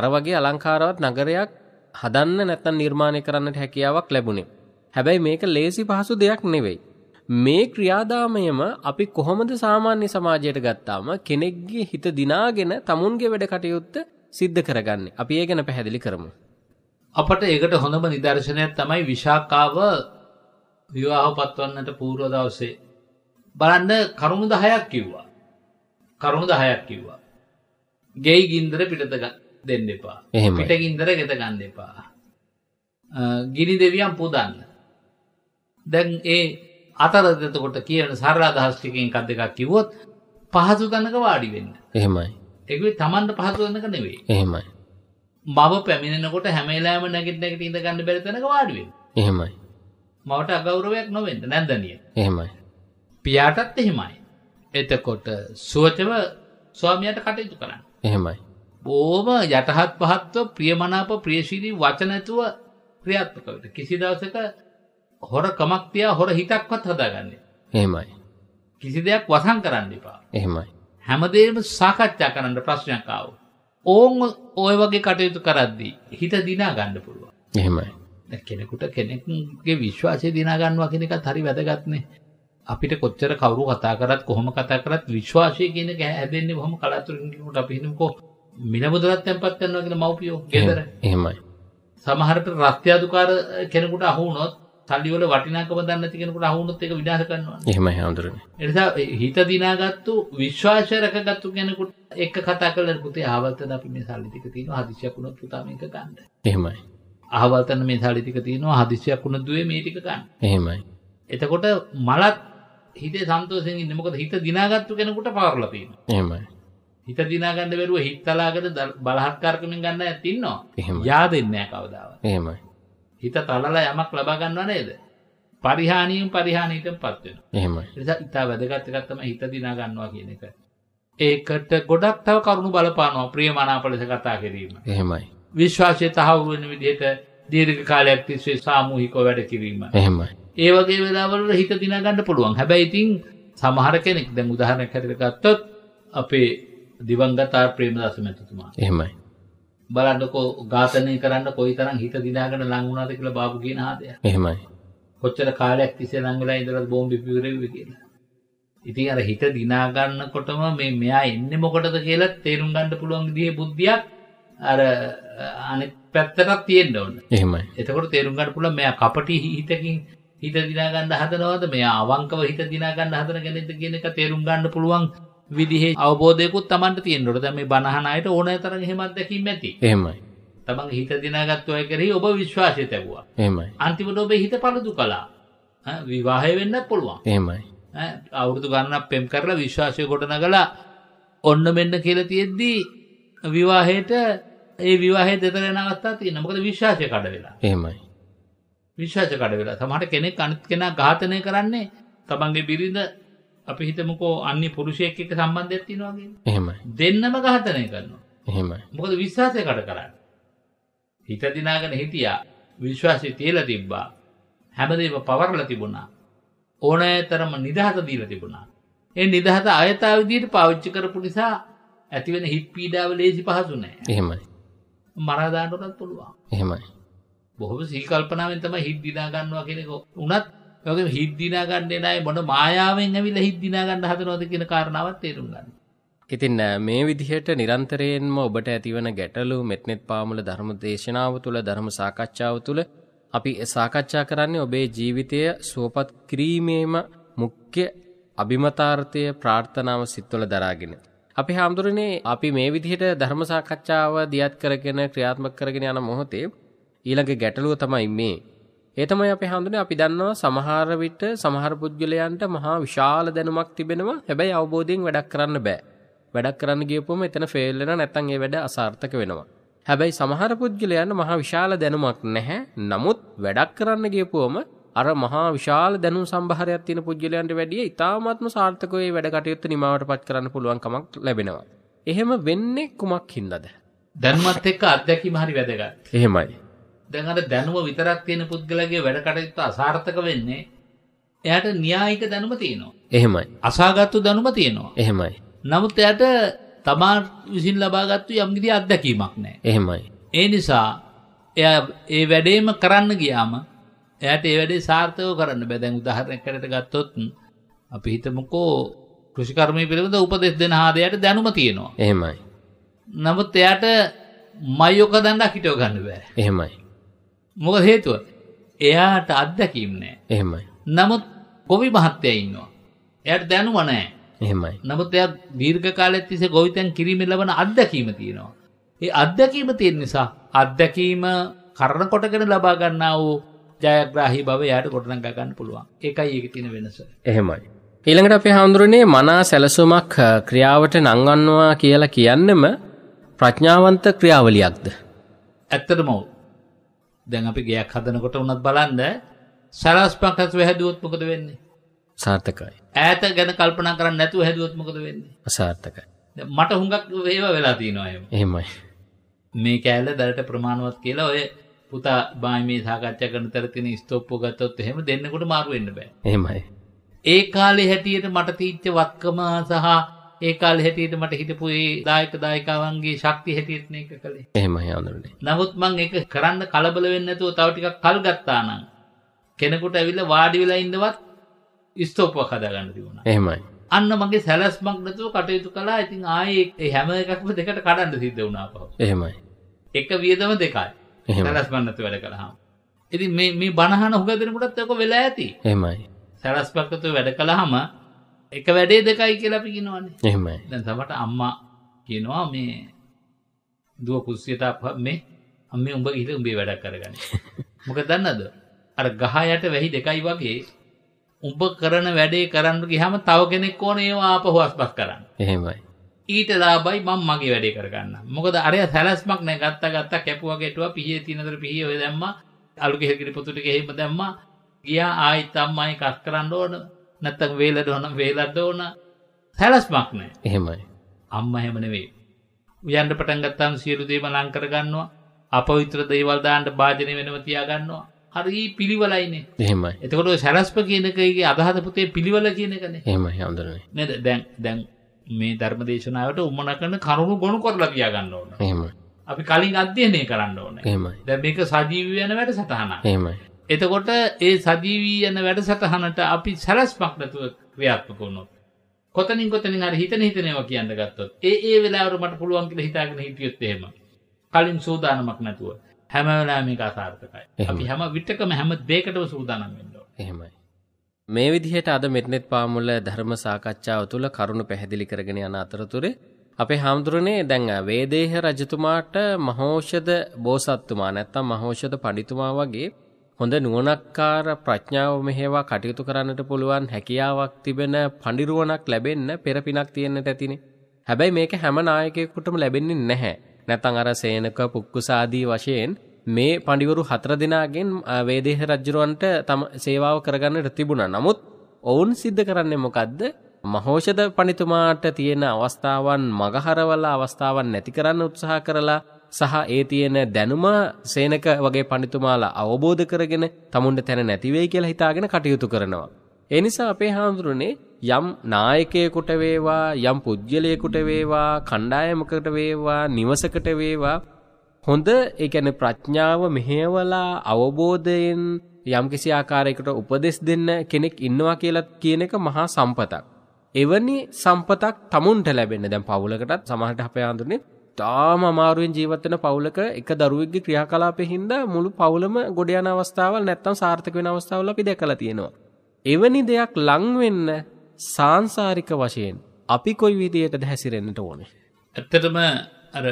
අර වගේ අලංකාරවත් නගරයක් හදන්න නැත්තම් නිර්මාණය කරන්නට හැකියාවක් ලැබුණේ. හැබැයි මේක ලේසි පහසු දෙයක් නෙවෙයි. මේ ක්‍රියාදාමයම අපි කොහොමද සාමාන්‍ය සමාජයට ගත්තාම කෙනෙක්ගේ හිත දිනාගෙන තමුන්ගේ වැඩ කටයුත්ත සිද්ධ කරගන්නේ. අපි ඒ ගැන පැහැදිලි කරමු. අපට ඒකට හොඳම නිදර්ශනයක් තමයි විශාකාව විවාහ පත්වන්නට පූර්ව දවසේ බලන්න කරුණු 10ක් කිව්වා. කරුණු 10ක් කිව්වා. ගෙයි ගින්දර පිටත දෙන්න එපා. පිට ගින්දර ගෙත ගන්න එපා. ගිනි දෙවියන් පුදන්න. දැන් ඒ අතරදතකොට කියන සරලාදහස් ටිකෙන් එකක් දෙකක් කිව්වොත් පහසු තැනක වාඩි වෙන්න. එහෙමයි. ඒක තමන්ට පහසු තැනක නෙවෙයි. එහෙමයි. මව පැමිණෙනකොට හැමෙලාම නැගිට නැගිට ඉඳ ගන්න බැරි තැනක වාඩි වෙන්න. එහෙමයි. මවට අගෞරවයක් නොවෙන්න නැන්දනිය. එහෙමයි. පියාටත් එහෙමයි. එතකොට සුවචව ස්වාමියාට කටයුතු කරන්න. එහෙමයි. බොහොම යටහත් පහත්ව ප්‍රියමනාප ප්‍රියශීලී වචන නැතුව ක්‍රියාත්මක වෙන්න. කිසි දවසක හොර කමක් තියා හොර හිතක්වත් හදාගන්න. එහෙමයි. කිසි දෙයක් වසන් කරන්න එපා. එහෙමයි. හැමදේම සාකච්ඡා කරන්න ප්‍රශ්නයක් ආව. ඕන් ඔය වගේ කටයුතු කරද්දී හිත දිනා ගන්න පුළුවන්. එහෙමයි. කෙනෙකුට කෙනෙක්ගේ විශ්වාසය දිනා ගන්නවා කියන එකත් හරි වැදගත්නේ. අපිට කොච්චර කවුරු කතා කරත් කොහොම කතා කරත් විශ්වාසය කියන එක හැදෙන්නේ කොහොම කලාතුරකින් කෙනෙකුට අපි හිතමුකෝ මිලමුදලක් තැන්පත් කරනවා කියන මව්පියෝ ගෙදර. එහෙමයි. සමහරට රස්ත්‍යාදුකාර කෙනෙකුට අහු වුණොත් සල්ලිවල වටිනාකම දන්න තිකෙනකට අහුනොත් එක විනාශ කරනවා එහෙම හාමුදුරනේ එනිසා හිත දිනාගත්තු විශ්වාසය රැකගත්තු කෙනෙකුට එක කතා කළා පුතේ ආවල්තන අපි මේ සල්ලි ටික තියෙනවා හදිසියක් වුණොත් පුතා මේක ගන්න එහෙමයි ආවල්තන මේ සල්ලි ටික තියෙනවා හදිසියක් වුණ දුවේ මේ ටික ගන්න එහෙමයි එතකොට මලත් හිතේ සන්තෝෂයෙන් ඉන්න මොකද හිත දිනාගත්තු කෙනෙකුට පාරලා පේනවා එහෙමයි හිත දිනාගන්න බැරුව හිත් තලාගෙන බලහත්කාරකමින් ගන්න ඇත්තින්නවා එහෙම yaad දෙන්නේ නැහැ කවදාවත් එහෙමයි හිත තලලා යමක් ලබා ගන්නව නේද? පරිහානියෙන් පරිහානියටපත් වෙනවා. එහෙමයි. ඒ නිසා ඊට වැඩගත් එකක් තමයි හිත දිනා ගන්නවා කියන එක. ඒකට ගොඩක් තව කරුණු බලපානවා ප්‍රියමනාප ලෙස කතා කිරීම. එහෙමයි. විශ්වාසය තහවුරු වෙන විදිහට දීර්ඝ කාලයක් තිස්සේ සාමූහිකව වැඩ කිරීම. එහෙමයි. ඒ වගේ වෙලාවවල හිත දිනා ගන්න පුළුවන්. හැබැයි ඉතින් සමහර කෙනෙක් දැන් උදාහරණයක් හැටියට ගත්තොත් අපේ දිවංගත ආර් ප්‍රේමදාස මැතිතුමා. එහෙමයි. බලන්නකෝ ඝාතනය කරන්න කොයිතරම් හිත දිනාගෙන ලං වුණාද කියලා බාබු කියන ආදය. එහෙමයි. කොච්චර කාලයක් තිස්සේ ලං වෙලා ඉඳලාද බෝම්බ පිපිරෙව්වේ කියලා. ඉතින් අර හිත දිනා ගන්නකොටම මේ මෙයා එන්නේ මොකටද කියලා තේරුම් ගන්න පුළුවන් විදිහේ බුද්ධියක් අර අනිත් පැත්තටත් තියෙන්න ඕන. එහෙමයි. එතකොට තේරුම් ගන්න පුළුවන් මෙයා කපටි හිතකින් හිත දිනා ගන්න හදනවද මෙයා අවංකව හිත දිනා ගන්න හදන කෙනෙක්ද කියන එක තේරුම් ගන්න පුළුවන් විදිහේ අවබෝධයකුත් තමන්ට තියෙන්ට දැම බණහනයට ඕන තර හෙමත් දැකින් ඇති එහමයි තමන් හිත දිනාගත්වය කරෙහි ඔබ විශ්වාසය තැබවා එමයි අන්තිමට ඔබ හිත පලදු කලා විවාහය වෙන්න පුළුවන් එමයි අවුරුදු ගන්න පෙම් කරලා විශ්වාසය කොටන කලා ඔන්න මෙන්න කියල තියෙද්දී විවාහයට ඒ විවාහය දෙතරෙන අවස්ථා තිය නමකද විශ්වාසය කඩ වෙලා එමයි විශ්වාස කඩ වෙලා තමට කෙනෙක් අනිත් කෙනා ඝාතනය කරන්නේ තමන්ගේ බිරිඳ අපි හිතමුකෝ අන්න පුරුෂයෙක් එක්ක සම්බන්ධයක් තියෙනවා කියන්නේ. එහෙමයි. දෙන්නම ඝාතනය කරනවා. එහෙමයි. මොකද විශ්වාසය කඩ කරන්නේ. හිත දිනාගෙන හිටියා. විශ්වාසය තියලා තිබ්බා. හැමදේම පවර්ලා තිබුණා. ඕනෑතරම නිදහස දීලා තිබුණා. ඒ නිදහස අයථා විදියට පාවිච්චි කරපු නිසා ඇතිවෙන හිත් පීඩාව ලේසි පහසු නෑ. එහෙමයි. මරා දාන්නවත් පුළුවන්. එහෙමයි. බොහොම සීකල්පනාවෙන් තමයි හිත් දිනා ගන්නවා කියන එක උනත් ඔගේ හිත් දිනා ගන්න එන අය මොන මායාවෙන් ඇවිල්ලා හිත් දිනා ගන්න හදනවද කියන කාරණාවත් තේරුම් ගන්න. ඉතින් මේ විදිහට නිරන්තරයෙන්ම ඔබට ඇතිවන ගැටලු මෙත්නෙත් පාමුල ධර්ම දේශනාව තුළ ධර්ම සාකච්ඡාව තුළ අපි සාකච්ඡා කරන්නේ ඔබේ ජීවිතය සුවපත් කිරීමේම මුඛ්‍ය අභිමතාර්ථය ප්‍රාර්ථනාව සිත්වල දරාගෙන. අපි හාමුදුරනේ අපි මේ විදිහට ධර්ම සාකච්ඡාව දියත් කරගෙන ක්‍රියාත්මක කරගෙන යන මොහොතේ ඊළඟ ගැටලුව තමයි මේ ඒ තමයි අපි හඳුනේ අපි දන්නවා සමහර විට සමහර පුද්ගලයන්ට මහා විශාල දැනුමක් තිබෙනවා හැබැයි අවබෝධයෙන් වැඩක් කරන්න බෑ. වැඩක් කරන්න ගියපුවම එතන ෆේල් වෙනවා නැත්නම් ඒ වැඩ අසාර්ථක වෙනවා. හැබැයි සමහර පුද්ගලයන්ට මහා විශාල දැනුමක් නැහැ. නමුත් වැඩක් කරන්න ගියපුවම අර මහා විශාල දැනුම් සම්භාරයක් තියෙන පුද්ගලයන්ට වැඩිය ඉතාමත්ම සාර්ථකව ඒ වැඩ කටයුතු නිමාවට පත් කරන්න පුළුවන් කමක් ලැබෙනවා. එහෙම වෙන්නේ කුමක් හින්දාද? දැනුමත් එක්ක අත්දැකීම හරි වැදගත්. එහෙමයි. දැන් අර දැනුම විතරක් තියෙන පුද්ගලගේ වැඩ කටයුතු අසාර්ථක වෙන්නේ එයට න්‍යායික දැනුම තියෙනවා. එහෙමයි. අසාගත්තු දැනුම තියෙනවා. එහෙමයි. නමුත් එයට තමා විසින් ලබාගත්තු යම්ගිදි අත්දැකීමක් නෑ. එහෙමයි. ඒ නිසා එය ඒ වැඩේම කරන්න ගියාම එයට ඒ වැඩේ සාර්ථයෝ කරන්න බැදැන් උදාහරණ කරට ගත්තොත් අපි හිතමකෝ කෘෂිකර්මය පිළිබඳ උපදෙස් දෙන හාරයට දැනුම තියෙනවා. එහෙමයි. නමුත් එයට මයෝක දන්න හිටෝ ගන්න බෑ. එහෙමයි. මොකද හේතුව එයාට අත්දැකීම් නෑ එහෙමයි නමුත් කොවි මහත්තය ඉන්නවා එයට දැනුව නෑ එහෙමයි නමුත් එයා දීර්ඝ කාලයක් තිස්සේ ගොවිතැන් කිරීමෙන් ලබන අත්දැකීම තියෙනවා ඒ අත්දැකීම තියෙන නිසා අත්දැකීම කරන කොටගෙන ලබා ගන්නා වූ ජයග්‍රාහි බව යායට ගොඩනගා ගන්න පුළුවන් ඒකයි ඒක තියෙන වෙනස එහෙමයි ඊළඟට අපේ හඳුරන්නේ මනා සැලසුමක් ක්‍රියාවට නංවන්නවා කියලා කියන්නම ප්‍රඥාවන්ත ක්‍රියාවලියක්ද ඇත්තටම ඔව් දැන් අපි ගයක් හදනකොට උනත් බලන්න සරස් පක්කස් වැහැදුවොත් මොකද වෙන්නේ? සාර්ථකයි. ඈත ගැන කල්පනා කරන්නේ නැතුව හැදුවොත් මොකද වෙන්නේ? අසාර්ථකයි. මට හුඟක් ඒවා වෙලා තියෙනවා එහෙම. එහෙමයි. මේ කෑල්ල දැලට ප්‍රමාණවත් කියලා ඔය පුතා බායි මේ සාකච්ඡා කරන තර තියෙන ස්තෝප්පු ගත්තොත් එහෙම දෙන්නකොට මාරු වෙන්න බෑ. එහෙමයි. ඒ කාලේ හැටියට මට තීච්ච වත්කම සහ ඒකාල් හැටියට මට හිටපු ඒ දායක දායකාවන්ගේ ශක්ති හැටියටන එක කළේ එහෙම යඳුරනේ නමුත් මං එක කරන්න කලබල වෙන්නතුව තවටික කල් ගත්තා නම් කෙනෙකුට ඇවිල්ල වාඩි වෙලා ඉඳවත් ස්තෝපක් හදාගන්න තිබුණ එහෙමයි අන්න මගේ සැලස්මක් නැතුව කටයුතු කලා ඉතින් ආයේ හැම එකක්ම දෙකට කඩන්න සිද්ධ වුණා පව එහෙමයි එක වියදම දෙකයි සැලස්මන්නතු වැඩ කළහම් ඉති මේ බණහන හුග දෙනකුටත් යක වෙලා ඇති හෙමයි සැලස්පක්කතු වැඩ කළහම එක වැඩේ දෙකයි කියලා පිගෙනවන්නේ එහෙමයි දැන් තමට අම්මා කියනවා මේ දුව කුස්සියට මේ අම්මේ උඹ ගිහිල්ලා උඹේ වැඩක් කරගන්න මොකද දන්නද අර ගහ යට වැහි දෙකයි වගේ උඹ කරන වැඩේ කරන්න ගියාම තව කෙනෙක් ඕන ඒවා ආපහු අස්පස් කරන්න එහෙමයි ඊට ලාභයි මම මගේ වැඩේ කරගන්න මොකද අරය සැලැස්මක් නෑ ගත්ත ගත්ත කැපුවා ගැටුවා පිහියේ තිනතර පිහිය ඔය දැම්මා අලු ගෙහෙකිරි පොතු ටික එහෙම දැම්මා ගියා ආයිත් අම්මයි කස් කරන්න ඕන නැත්තම් වේලට ඕන වේලට ඕන හැලස්මක් නෑ එහෙමයි අම්ම හැමනවේ උයන්ට පටන් ගත්තාම සියලු දේම ලං කරගන්නවා අපවිත්‍ර දේවල් දාන්න භාජනය වෙනව තියාගන්නවා හරි පිළිවලයිනේ එහෙමයි එතකොට සැලස්ප කියනකගේ අදහත පුතේ පිළිවල කියනකන එහෙමයි හඳරන නැද දැන් දැන් මේ ධර්ම දේශනාවට උමන කරන කරුණු ගොුණු කරලා කියාගන්න ඕන එහෙමයි අපි කලින් අධ්‍යයනය කරන්න ඕන එහෙමයි දැ මේක සජීවයන වැට සටහන එහෙමයි එතකොට ඒ සජීවී යන වැඩසටහනට අපි සැලස්මක් නැතුව ක්‍රියාත්මක වුණොත්. කොතනින් කොතනින් අර හිතන හිතනවා කියන්න ගත්තොත්. ඒ ඒ වෙලාවට මට පුළුවන් කියලා හිතාගෙන හිටියොත් එහෙම. කලින් සූදානමක් නැතුව. හැම වෙලාවෙම මේක අසාර්ථකයි. අපි හැම විටකම හැම දෙයකටම සූදානම් වෙන්න ඕනේ. එහෙමයි. මේ විදිහට අද මෙට්නෙට් පාමුල ධර්ම සාකච්ඡාව තුළ කරුණු පැහැදිලි කරගෙන යන අතරතුරේ අපේ හාමුදුරනේ දැන් වේදේහ රජතුමාට මහෝෂධ බෝසත්තුමා නැත්තම් මහෝෂධ පඬිතුමා වගේ හොඳ නුවණක්කාර ප්‍රඥාව මෙහෙවා කටයුතු කරන්නට පුළුවන් හැකියාවක් තිබෙන පඬිරුවණක් ලැබෙන්න පෙරපිනක් තියෙන්නට ඇතිනේ. හැබැයි මේක හැම නායකයෙකුටම ලැබෙන්නේ නැහැ. නැත්නම් අර සේනක පුක්කුසාදී වශයෙන් මේ පඬිවරු හතර දෙනාගෙන් වේදේහ රජුරවන්ට තම සේවාව කරගන්නට තිබුණා. නමුත් ඔවුන් සිද්ධ කරන්නේ මොකද්ද? මහෞෂධ පඬිතුමාට තියෙන අවස්ථාවන් මගහරවලා අවස්ථාවන් නැති කරන්න උත්සාහ කරලා සහ ඒ තියෙන දැනුම සේනක වගේ පඬිතුමාලා අවබෝධ කරගෙන තමුන්ට තැන නැති වෙයි කියලා හිතාගෙන කටයුතු කරනවා. ඒ නිසා අපේ හාමුදුරනේ යම් නායකයෙකුට වේවා යම් පුජ්‍යලයෙකුට වේවා කණ්ඩායමකට වේවා නිවසකට වේවා හොඳ ඒ කියන්නේ ප්‍රඥාව මෙහෙवला අවබෝධයෙන් යම්කිසි ආකාරයකට උපදෙස් දෙන්න කෙනෙක් ඉන්නවා කියලා කියන එක මහා සම්පතක්. එවැනි සම්පතක් tamunට ලැබෙන්න දැන් පවුලකටත් සමහරට අපේ ආන්දරනේ ඉතාම අමාරුවෙන් ජීවත් වෙන පවුලක එක දරුවෙක්ගේ ක්‍රියාකලාපෙ හින්දා මුළු පවුලම ගොඩ යන අවස්ථාවල් නැත්තම් සාර්ථක වෙන අවස්ථාවල් අපි දැකලා තියෙනවා. එවැනි දෙයක් ලං වෙන්න සාංශාරික වශයෙන් අපි කොයි විදියටද හැසිරෙන්නට ඕනේ. ඇත්තටම අර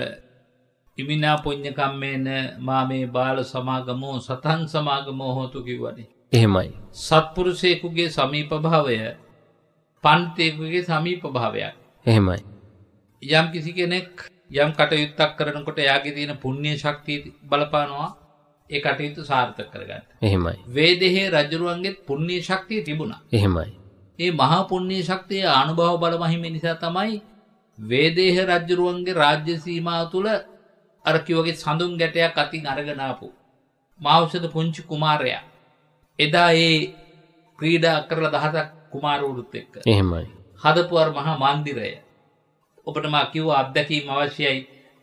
ඉමිනා පුඤ්ඤකම්මේන මාමේ බාල සමාගමෝ සතං සමාගමෝ හෝතු කිව්වනේ. එහෙමයි. සත්පුරුෂයෙකුගේ සමීපභාවය පන්තයෙකුගේ සමීපභාවයක්. එහෙමයි. යම් කිසි කෙනෙක් යම් කටයුත්තක් කරනකොට යාගේ තියෙන පුුණ්්‍ය ශක්තිය බලපානවා ඒ කටයුතු සාර්ථක කරගන්න එහෙමයි වේදෙහේ රජරුවන්ගේ පුුණ්්‍ය ශක්තිය තිබුණ එහෙමයි ඒ මහා පුුණ්්‍ය ශක්තිය අනුභව බලමහිම නිසා තමයි වේදේහ රජ්ජරුවන්ගේ රාජ්‍ය සීමා තුළ අරකිවගේ සඳුන් ගැටයක් අතින් අරගනාපු මෞෂද පුංචි කුමාරයා එදා ඒ ක්‍රීඩා කරලා දහතක් කුමාරවුරුත් එක්ක එහෙමයි හදපුුවර් මහා මන්දිරය ඔපට මා කිව්ව අත්දැකීම අවශ්‍යයි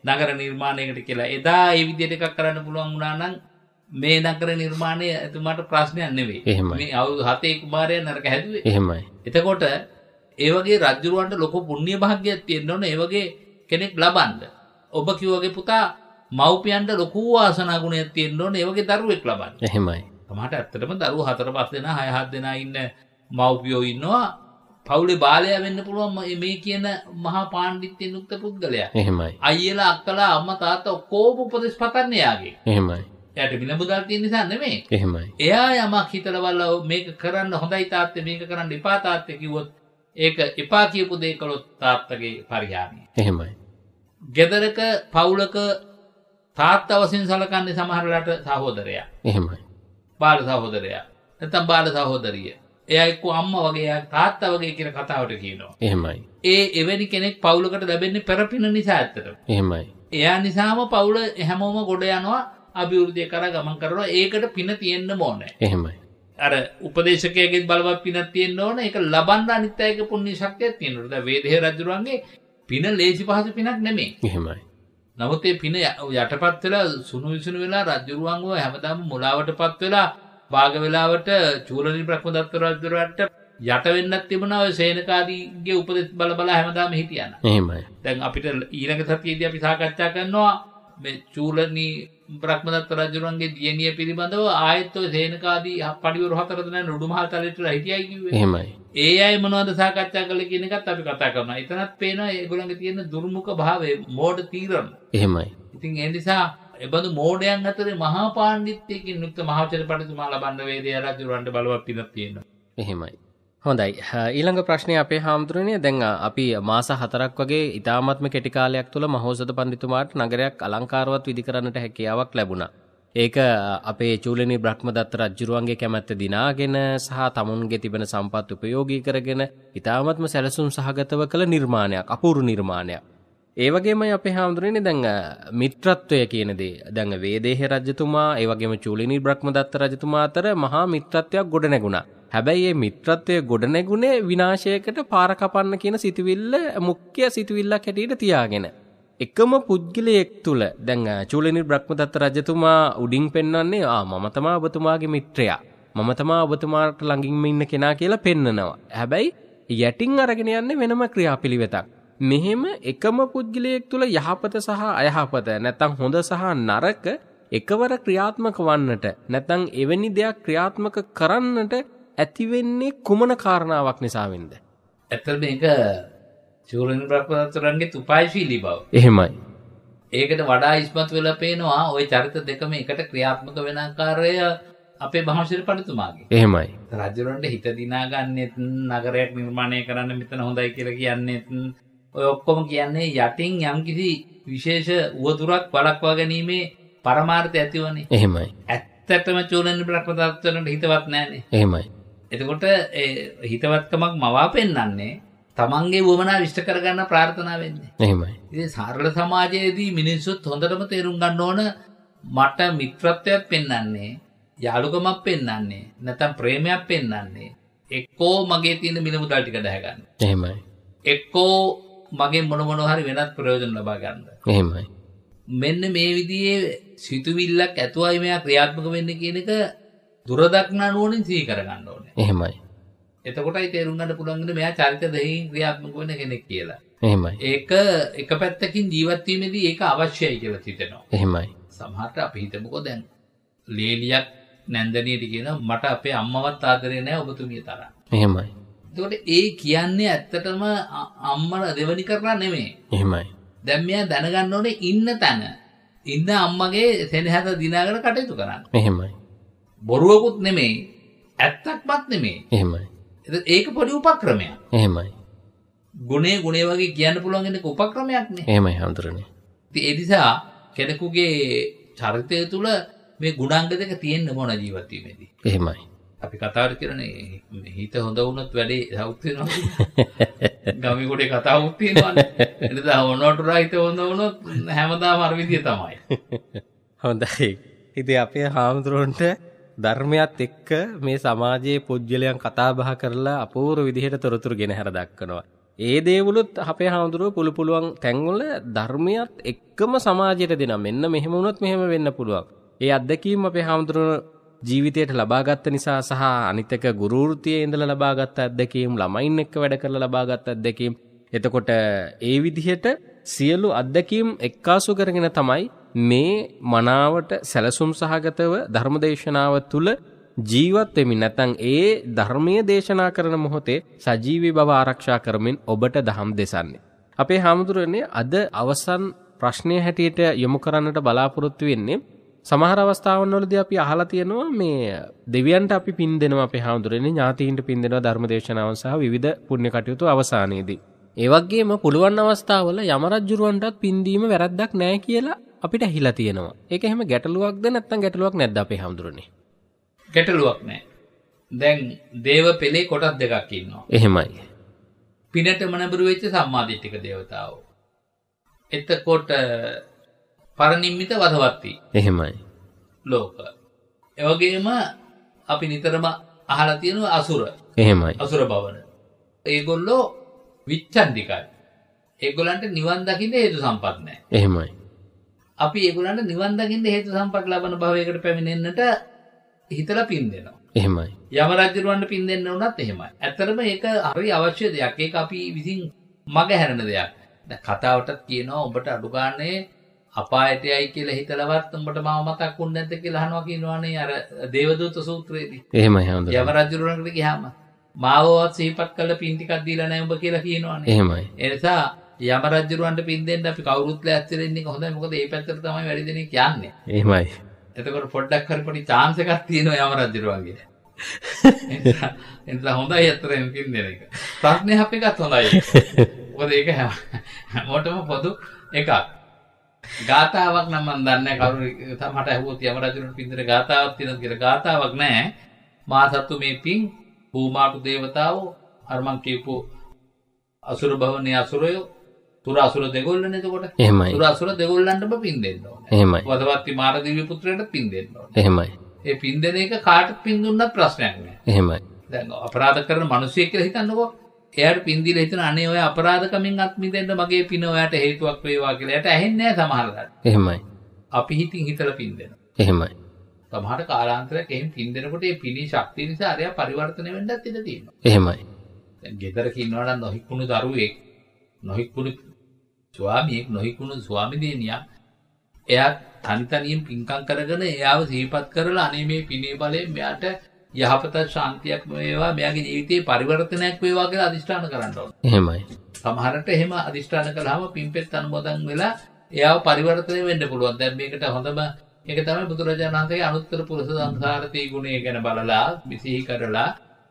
නගර නිර්මාණයකට කියලා එදා ඒ විදියට එකක් කරන්න පුළුවන් වුණා නම් මේ නගර නිර්මාණය එතුමාට ප්‍රශ්නයක් නෙවෙයි. මේ අවුරුදු 7 කුමාරයා නරක හැදුවේ. එහෙමයි. එතකොට ඒ වගේ රජුරවන්ට ලොකු පුණ්‍ය භාග්‍යයක් තියෙන්න ඕන ඒ වගේ කෙනෙක් ලබන්න. ඔබ කිව්වගේ පුතා මව්පියන්ට ලොකු වාසනා ගුණයක් තියෙන්න ඕන ඒ වගේ දරුවෙක් ලබන්න. එහෙමයි. තමාට ඇත්තටම දරුවෝ 4 5 දෙනා 6 7 දෙනා ඉන්න මව්පියෝ ඉන්නවා පවුලේ බාලයා වෙන්න පුළුවන් මේ කියන මහා පාණ්ඩිත්‍යයෙන් යුක්ත පුද්ගලයා. එහෙමයි. අයියලා අක්කලා අම්මා තාත්තා ඔක්කොම උපදෙස් පතන්නේ යාගේ. එහෙමයි. එයාට විලම්බුදල් තියෙන නිසා නෙමෙයි. එහෙමයි. එයා යමක් හිතලා බලලා මේක කරන්න හොඳයි තාත්තේ මේක කරන්න එපා තාත්තේ කිව්වොත් ඒක එපා කියපු දේ කළොත් තාත්තගේ පරිහානිය. එහෙමයි. ගෙදරක පවුලක තාත්තා වශයෙන් සලකන්නේ සමහරලාට සහෝදරයා. එහෙමයි. බාල සහෝදරයා. නැත්නම් බාල සහෝදරිය. එයා එක්ක අම්මා වගේ එයා තාත්තා වගේ කියන කතාවට කියනවා. එහෙමයි. ඒ එවැනි කෙනෙක් පවුලකට ලැබෙන්නේ පෙරපින නිසා ඇත්තටම. එහෙමයි. එයා නිසාම පවුල හැමෝම ගොඩ යනවා අභිවෘද්ධිය කරා ගමන් කරනවා. ඒකට පින තියෙන්න ඕනේ. එහෙමයි. අර උපදේශකයගෙත් බලවත් පිනක් තියෙන්න ඕන. ඒක ලබන්න අනිත් අයගේ පුණ්‍ය ශක්තියක් තියෙනවා. දැන් වේදේ රජුරන්ගේ පින ලේසි පහසු පිනක් නෙමෙයි. එහෙමයි. නමුත් ඒ පින යටපත් වෙලා සුණු විසුණු වෙලා රජුරුවන්ව හැමදාම මුලාවටපත් වෙලා භාග වෙලාවට චූලනි ප්‍රක්මදත්ත රජුරට යට වෙන්නත් තිබුණා ඔය සේනකාදීගේ උපදෙස් බල බල හැමදාම හිටියන. එහෙමයි. දැන් අපිට ඊළඟ සතියේදී අපි සාකච්ඡා කරනවා මේ චූලනි බ්‍රහ්මදත්ත රජුරන්ගේ දියණිය පිළිබඳව ආයත්ව සේනකාදී පඩිවරු හතර දෙනා නුඩුමහල්තලේට හිටියයි කිව්වේ. එහෙමයි. ඒ අය මොනවද සාකච්ඡා කළේ කියන එකත් අපි කතා කරනවා. එතනත් පේනවා ඒගොල්ලන්ගේ තියෙන දුර්මුඛ භාවය, මෝඩ තීරණ. එහෙමයි. ඉතින් ඒ නිසා එබඳු මෝඩයන් අතරේ මහා පාණ්ඩිත්වයකින් යුක්ත මහාචාර්ය පඬිතුමා ලබන්න වේදේ රජුරන්ට බලවත් පිනක් තියෙනවා. එහෙමයි. හොඳයි ඊළඟ ප්‍රශ්නය අපේ හාමුදුරණය දැන් අපි මාස හතරක් වගේ ඉතාමත්ම කෙටිකාලයක් තුළ මහෝසද පන්දිතුමාට නගරයක් අලංකාරවත් විදිකරන්නට හැකියාවක් ලැබුණා. ඒක අපේ චූලනි බ්‍රහ්මදත්ත රජ්ජුරුවන්ගේ කැමැත්ත දිනාගෙන සහ තමුන්ගේ තිබෙන සම්පත් උපයෝගී කරගෙන ඉතාමත්ම සැලසුම් සහගතව කළ නිර්මාණයක් අපූරු නිර්මාණයක්. ඒ වගේමයි අපේ හාමුදුරනේ දැන් මිත්‍රත්වය කියන දේ. දැන් වේදේහ රජතුමා, ඒ වගේම චූලිනී බ්‍රහ්මදත්ත රජතුමා අතර මහා මිත්‍රත්වයක් ගොඩ නැගුණා. හැබැයි මේ මිත්‍රත්වය ගොඩ නැගුණේ විනාශයකට පාර කපන්න කියන සිතුවිල්ල මුඛ්‍ය සිතුවිල්ලක් හැටියට තියාගෙන. එකම පුද්ගලයෙක් තුල දැන් චූලිනී බ්‍රහ්මදත්ත රජතුමා උඩින් පෙන්වන්නේ ආ මම තමා ඔබතුමාගේ මිත්‍රයා. මම තමා ඔබතුමාට ළඟින්ම ඉන්න කෙනා කියලා පෙන්නනවා. හැබැයි යටින් අරගෙන යන්නේ වෙනම ක්‍රියාපිළිවෙතක්. මෙහෙම එකම පුද්ගලයෙක් තුළ යහපත සහ අයහපත නැත්නම් හොඳ සහ නරක එකවර ක්‍රියාත්මක වන්නට නැත්නම් එවැනි දෙයක් ක්‍රියාත්මක කරන්නට ඇති වෙන්නේ කුමන කාරණාවක් නිසාවෙන්ද? ඇත්තට මේක චූලන බ්‍රහ්මදත්තයන්ගේ තුපායිශීලී බව. එහෙමයි. ඒකට වඩා ඉස්මතු වෙලා පේනවා ওই චරිත දෙකම එකට ක්‍රියාත්මක වෙන ආකාරය අපේ බහමශිර පඬතුමාගේ. එහෙමයි. රජුරන්ට හිත දිනා ගන්නෙත් නගරයක් නිර්මාණය කරන්න මෙතන හොඳයි කියලා කියන්නෙත් ඔය ඔක්කොම කියන්නේ යටින් යම්කිසි විශේෂ වුවදුරක් වලක්වා ගැනීමේ පරමාර්ථය ඇතිවනේ. එහෙමයි. ඇත්තටම චූලන බ්‍රහ්ම තත්ත්වවලට හිතවත් නැහැනේ. එහෙමයි. එතකොට ඒ හිතවත්කමක් මවා පෙන්වන්නේ තමන්ගේ වුවමනා විශ්ට කරගන්න ප්‍රාර්ථනා වෙන්නේ. එහෙමයි. ඉතින් සරල සමාජයේදී මිනිස්සුත් හොඳටම තේරුම් ගන්න ඕන මට මිත්‍රත්වයක් පෙන්වන්නේ, යාළුකමක් පෙන්වන්නේ, නැත්නම් ප්‍රේමයක් පෙන්වන්නේ. එක්කෝ මගේ තියෙන මිල මුදල් ටික දැහැගන්න. එහෙමයි. එක්කෝ මගේ මොනමොන හරි වෙනත් ප්‍රයෝජන ලබා ගන්න එහෙමයි මෙන්න මේ විදියේ සිතුවිල්ලක් ඇතුවයි මෙයා ක්‍රියාත්මක වෙන්න කියන එක දුරදක්නා නුවනින් සී කරගන්න ඕන එහෙමයි එතකොටයි තේරුම්ගන්න පුළන්ගෙන මෙයා චරිත දෙහින් ක්‍රියාත්මක වෙන කෙනෙක් කියලා එහෙමයි ඒක එක පැත්තකින් ජීවත්වීමේදී ඒක අවශ්‍යයි කියලා හිතෙනවා එහෙමයි සමහරට අපි හිතමුකෝ දැන් ලේලියක් නැන්දනයට කියන මට අපේ අම්මවත් ආදරේ නෑ ඔබතුමිය තරම් එහෙමයි එතකොට ඒ කියන්නේ ඇත්තටම අම්මල දෙවනි කරලා නෙමේ. එහෙමයි. දැන් මෙයා දැනගන්න ඕනේ ඉන්න තැන. ඉන්න අම්මගේ සෙනෙහස දිනාගෙන කටයුතු කරන්න. එහෙමයි. බොරුවකුත් නෙමේ. ඇත්තක්වත් නෙමේ. එහෙමයි. ඒක පොඩි උපක්‍රමයක්. එහෙමයි. ගුණේ ගුණේ වගේ කියන්න පුළුවන් කෙනෙක් උපක්‍රමයක් නේ. එහෙමයි හඳුරන්නේ. ඉතින් ඒ නිසා කෙනෙකුගේ චරිතය තුළ මේ ගුණාංග දෙක තියෙන්න ඕන ජීවත් වීමේදී. එහෙමයි. අපි කතාට කරන හිත හොඳ වුනත් වැඩේ හෞත්තින ගමිකොට කතා උත්තින එනිදා ඔන්නොටුරා හිත හොඳ වුනොත් හැමදා මර්විදිය තමයි හොඳයි හිති අපේ හාමුදුරුවන්ට ධර්මයත් එක්ක මේ සමාජයේ පුද්ගලයන් කතාබහ කරලා අපූරු විදිහට තොරතුරු ගෙන හැර දක්වනවා ඒ දේවලුත් අපේ හාමුදුරුව පුළු පුළුවන් තැන්වල ධර්මයත් එක්කම සමාජයට දෙන මෙන්න මෙහෙම වුණොත් මෙහෙම වෙන්න පුළුවන් ඒ අත්දැකීම අපේ හාමුදුරුවෝ ජීවිතයට ලබාගත්ත නිසා සහ අනිතක ගුරුෘතියේ ඉඳලා ලබාගත් අත්දැකීම් ළමයින් එක්ක වැඩ කරලා ලබාගත් අත්දැකීම් එතකොට ඒ විදිහට සියලු අත්දැකීම් එක්කාසු කරගෙන තමයි මේ මනාවට සැලසුම් සහගතව ධර්මදේශනාව තුළ ජීවත් වෙමින් නැත්නම් ඒ ධර්මයේ දේශනා කරන මොහොතේ සජීවී බව ආරක්ෂා කරමින් ඔබට දහම් දෙසන්නේ. අපේ හාමුදුරනේ අද අවසන් ප්‍රශ්නය හැටියට යොමු කරන්නට බලාපොරොත්තු වෙන්නේ සමහර අවස්ථාවන්වලදී අපි අහලා තියෙනවා මේ දෙවියන්ට අපි පින් දෙනවා අපේ හාමුදුරනේ ඥාතීන්ට පින් දෙනවා ධර්ම දේශනාවන් සහ විවිධ පුණ්‍ය කටයුතු අවසානයේදී. ඒ වගේම පුළුවන් අවස්ථාවල යම රජුරවන්ටත් පින් දීම වැරද්දක් නෑ කියලා අපිට ඇහිලා තියෙනවා. ඒක එහෙම ගැටලුවක්ද නැත්නම් ගැටලුවක් නැද්ද අපේ හාමුදුරනේ? ගැටලුවක් නෑ. දැන් දේව පෙළේ කොටස් දෙකක් ඉන්නවා. එහෙමයි. පිනට මනබුරු වෙච්ච සම්මාදිටික දේවතාවෝ. එතකොට පරනිම්මිත වදවත්ති. එහෙමයි. ලෝක. එවගේම අපි නිතරම අහලා තියෙන අසුර. එහෙමයි. අසුර භවන. ඒගොල්ලෝ විච්ඡන්දිකයි. ඒගොල්ලන්ට නිවන් දකින්න හේතු සම්පත් නැහැ. එහෙමයි. අපි ඒගොල්ලන්ට නිවන් දකින්න හේතු සම්පත් ලබන භවයකට පැමිණෙන්නට හිතලා පින් දෙනවා. එහෙමයි. යම රජුරවන්න පින් දෙන්න උනත් එහෙමයි. ඇත්තටම ඒක හරි අවශ්‍ය දෙයක්. ඒක අපි විසින් මග හැරෙන දෙයක්. දැන් කතාවටත් කියනවා ඔබට අඩු ගානේ අපායට යයි කියලා හිතලවත් උඹට මාව මතක් වුණ නැද්ද කියලා අහනවා කියනවනේ අර දේවදූත සූත්‍රයේදී. එහෙමයි හඳුනන. යම රජුරණකට ගියාම මාවවත් සිහිපත් කළ පින් ටිකක් දීලා නැහැ උඹ කියලා කියනවනේ. එහෙමයි. ඒ නිසා යම රජුරන්ට පින් දෙන්න අපි කවුරුත් ලෑස්ති වෙන්නේ හොඳයි මොකද මේ පැත්තට තමයි වැඩි දෙනෙක් යන්නේ. එහෙමයි. එතකොට පොඩ්ඩක් හරි පොඩි chance එකක් තියෙනවා යම රජුරවාගේ. එනිසා හොඳයි අතරෙන් පින් දෙන එක. ප්‍රශ්නේ අපේකත් හොඳයි. මොකද ඒක හැමෝටම පොදු එකක්. ගාතාවක් නම් මම දන්නේ කවුරු තමට ඇහුවොත් යම රජුන්ට පින්දර ගාතාවක් තියෙනවද කියලා ගාතාවක් නැහැ මා සතු මේ පින් භූමාටු දේවතාවෝ අර මං කියපු අසුර භවනේ අසුරයෝ තුර අසුර දෙගොල්ලනේ එතකොට එහෙමයි තුර අසුර දෙගොල්ලන්ටම පින් දෙන්න ඕනේ එහෙමයි වදවත්ති මාරදිව්‍ය පුත්‍රයාට පින් දෙන්න ඕනේ එහෙමයි ඒ පින් දෙන එක කාට පින් දුන්නත් ප්‍රශ්නයක් නෑ එහෙමයි දැන් අපරාධ කරන මිනිසියෙක් කියලා හිතන්නකෝ එයාට පින් දීලා හිතන අනේ ඔය අපරාධකමින් අත්මිදෙන්න මගේ පින ඔයාට හේතුවක් වේවා කියලා. එයාට ඇහෙන්නේ නැහැ සමහරවිට. එහෙමයි. අපි හිතින් හිතලා පින් දෙනවා. එහෙමයි. සමහර කාලාන්තරයක් එහෙම පින් දෙනකොට ඒ පිනේ ශක්තිය නිසා අරයා පරිවර්තන වෙන්නත් ඉඩ තියෙනවා. එහෙමයි. දැන් ගෙදරක ඉන්නවා නම් නොහික්කුණු දරුවෙක් නොහික්කුණු ස්වාමියෙක් නොහික්කුණු ස්වාමිදේනියා එයා තනි තනියෙන් පින්කම් කරගෙන එයාව සිහිපත් කරලා අනේ මේ පිනේ බලයෙන් මෙයාට යහපත ශාන්තියක් වේවා මෙයාගේ ජීවිතයේ පරිවර්තනයක් වේවා කියලා අදිෂ්ඨාන කරන්න ඕන. එහෙමයි. සමහරට එහෙම අදිෂ්ඨාන කළාම පින්පෙත් අනුමෝදන් වෙලා එයාව පරිවර්තනය වෙන්න පුළුවන්. දැන් මේකට හොඳම ඒක තමයි බුදුරජාණන් වහන්සේගේ අනුත්තර පුරුෂ සංසාරතී ගුණය ගැන බලලා විසිහි කරලා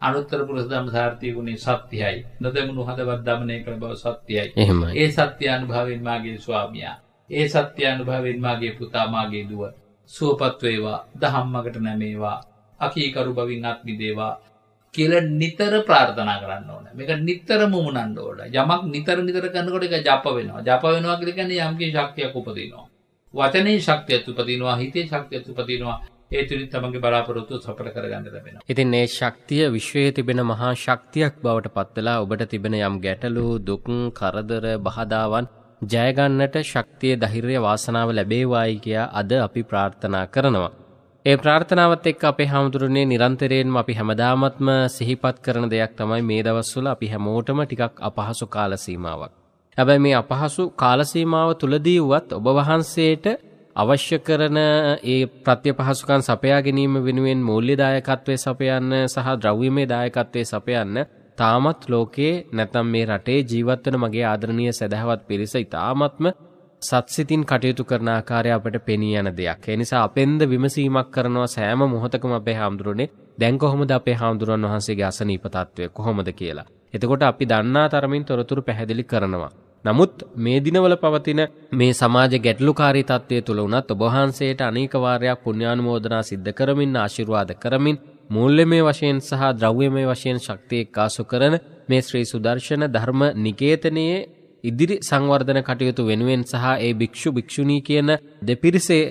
අනුත්තර පුරුෂ සංසාරතී ගුණය සත්‍යයි. නොදෙමුණු හදවත් দমনය කළ බව සත්‍යයි. එහෙමයි. ඒ සත්‍ය අනුභවයෙන් මාගේ ස්වාමියා. ඒ සත්‍ය අනුභවයෙන් මාගේ පුතා මාගේ දුව සුවපත් වේවා. දහම්මකට නැමේවා. අකීකරු බවින් අත්මිදේවා කියල නිතර ප්‍රාර්ථනා කරන්න ඕන මේක නිතර මුමුණන්ඩ ඕට යමක් නිතර නිතර කන්නකොට එක ජප වෙනවා ජප වෙනවා කිලිකන්න යම්ගේ ශක්තියක් උපදිනවා වචනයේ ශක්තියත් උපදිනවා හිතේ ශක්තියත් උපදිනවා ඒතුරින් තමගේ බලාපොරොත්තු සපල කරගන්න ලැබෙන. ඉතින් ඒ ශක්තිය විශ්වයේ තිබෙන මහා ශක්තියක් බවට පත්වෙලා ඔබට තිබෙන යම් ගැටලු දුකුන් කරදර බහදාවන් ජයගන්නට ශක්තිය දහිරය වාසනාව ලැබේවායි කියා අද අපි ප්‍රාර්ථනා කරනවා. ඒ ප්‍රාර්ථනාවත් එක්ක අපේ හැමතුරුනේ නිරන්තරයෙන්ම අපි හැමදාමත්ම සිහිපත් කරන දෙයක් තමයි මේ දවස්වල අපි හැමෝටම ටිකක් අපහසු කාල සීමාවක්. හැබැයි මේ අපහසු කාල සීමාව තුලදී වුවත් ඔබ වහන්සේට අවශ්‍ය කරන ඒ ප්‍රත්‍ය පහසුකම් සපයා ගැනීම වෙනුවෙන් මූල්‍ය දායකත්වයේ සපයන්න සහ ද්‍රව්‍යමය දායකත්වයේ සපයන්න තාමත් ලෝකයේ නැත්නම් මේ රටේ ජීවත් වන මගේ ආදරණීය සදහවත් පිරිස ඉතාමත්ම සත්සිතින් කටයුතු කරන ආකාරය අපට පෙනී යන දෙයක්. ඒ නිසා අපෙන්ද විමසීමක් කරනවා සෑම මොහොතකම අපේ හාමුදුරනේ දැන් කොහොමද අපේ හාමුදුරුවන් වහන්සේගේ අසනීප තත්වය කොහොමද කියලා. එතකොට අපි දන්නා තරමින් තොරතුරු පැහැදිලි කරනවා. නමුත් මේ දිනවල පවතින මේ සමාජ ගැටලුකාරී තත්ත්වය තුළ වුණත් ඔබ වහන්සේට අනේක වාරයක් පුණ්‍යානුමෝදනා සිද්ධ කරමින් ආශිර්වාද කරමින් මූල්‍යමය වශයෙන් සහ ද්‍රව්‍යමය වශයෙන් ශක්තිය එක්කාසු කරන මේ ශ්‍රී සුදර්ශන ධර්ම නිකේතනයේ ඉදිරි සංවර්ධන කටයුතු වෙනුවෙන් සහ ඒ භික්ෂු භික්ෂුණී කියන දෙපිරිසේ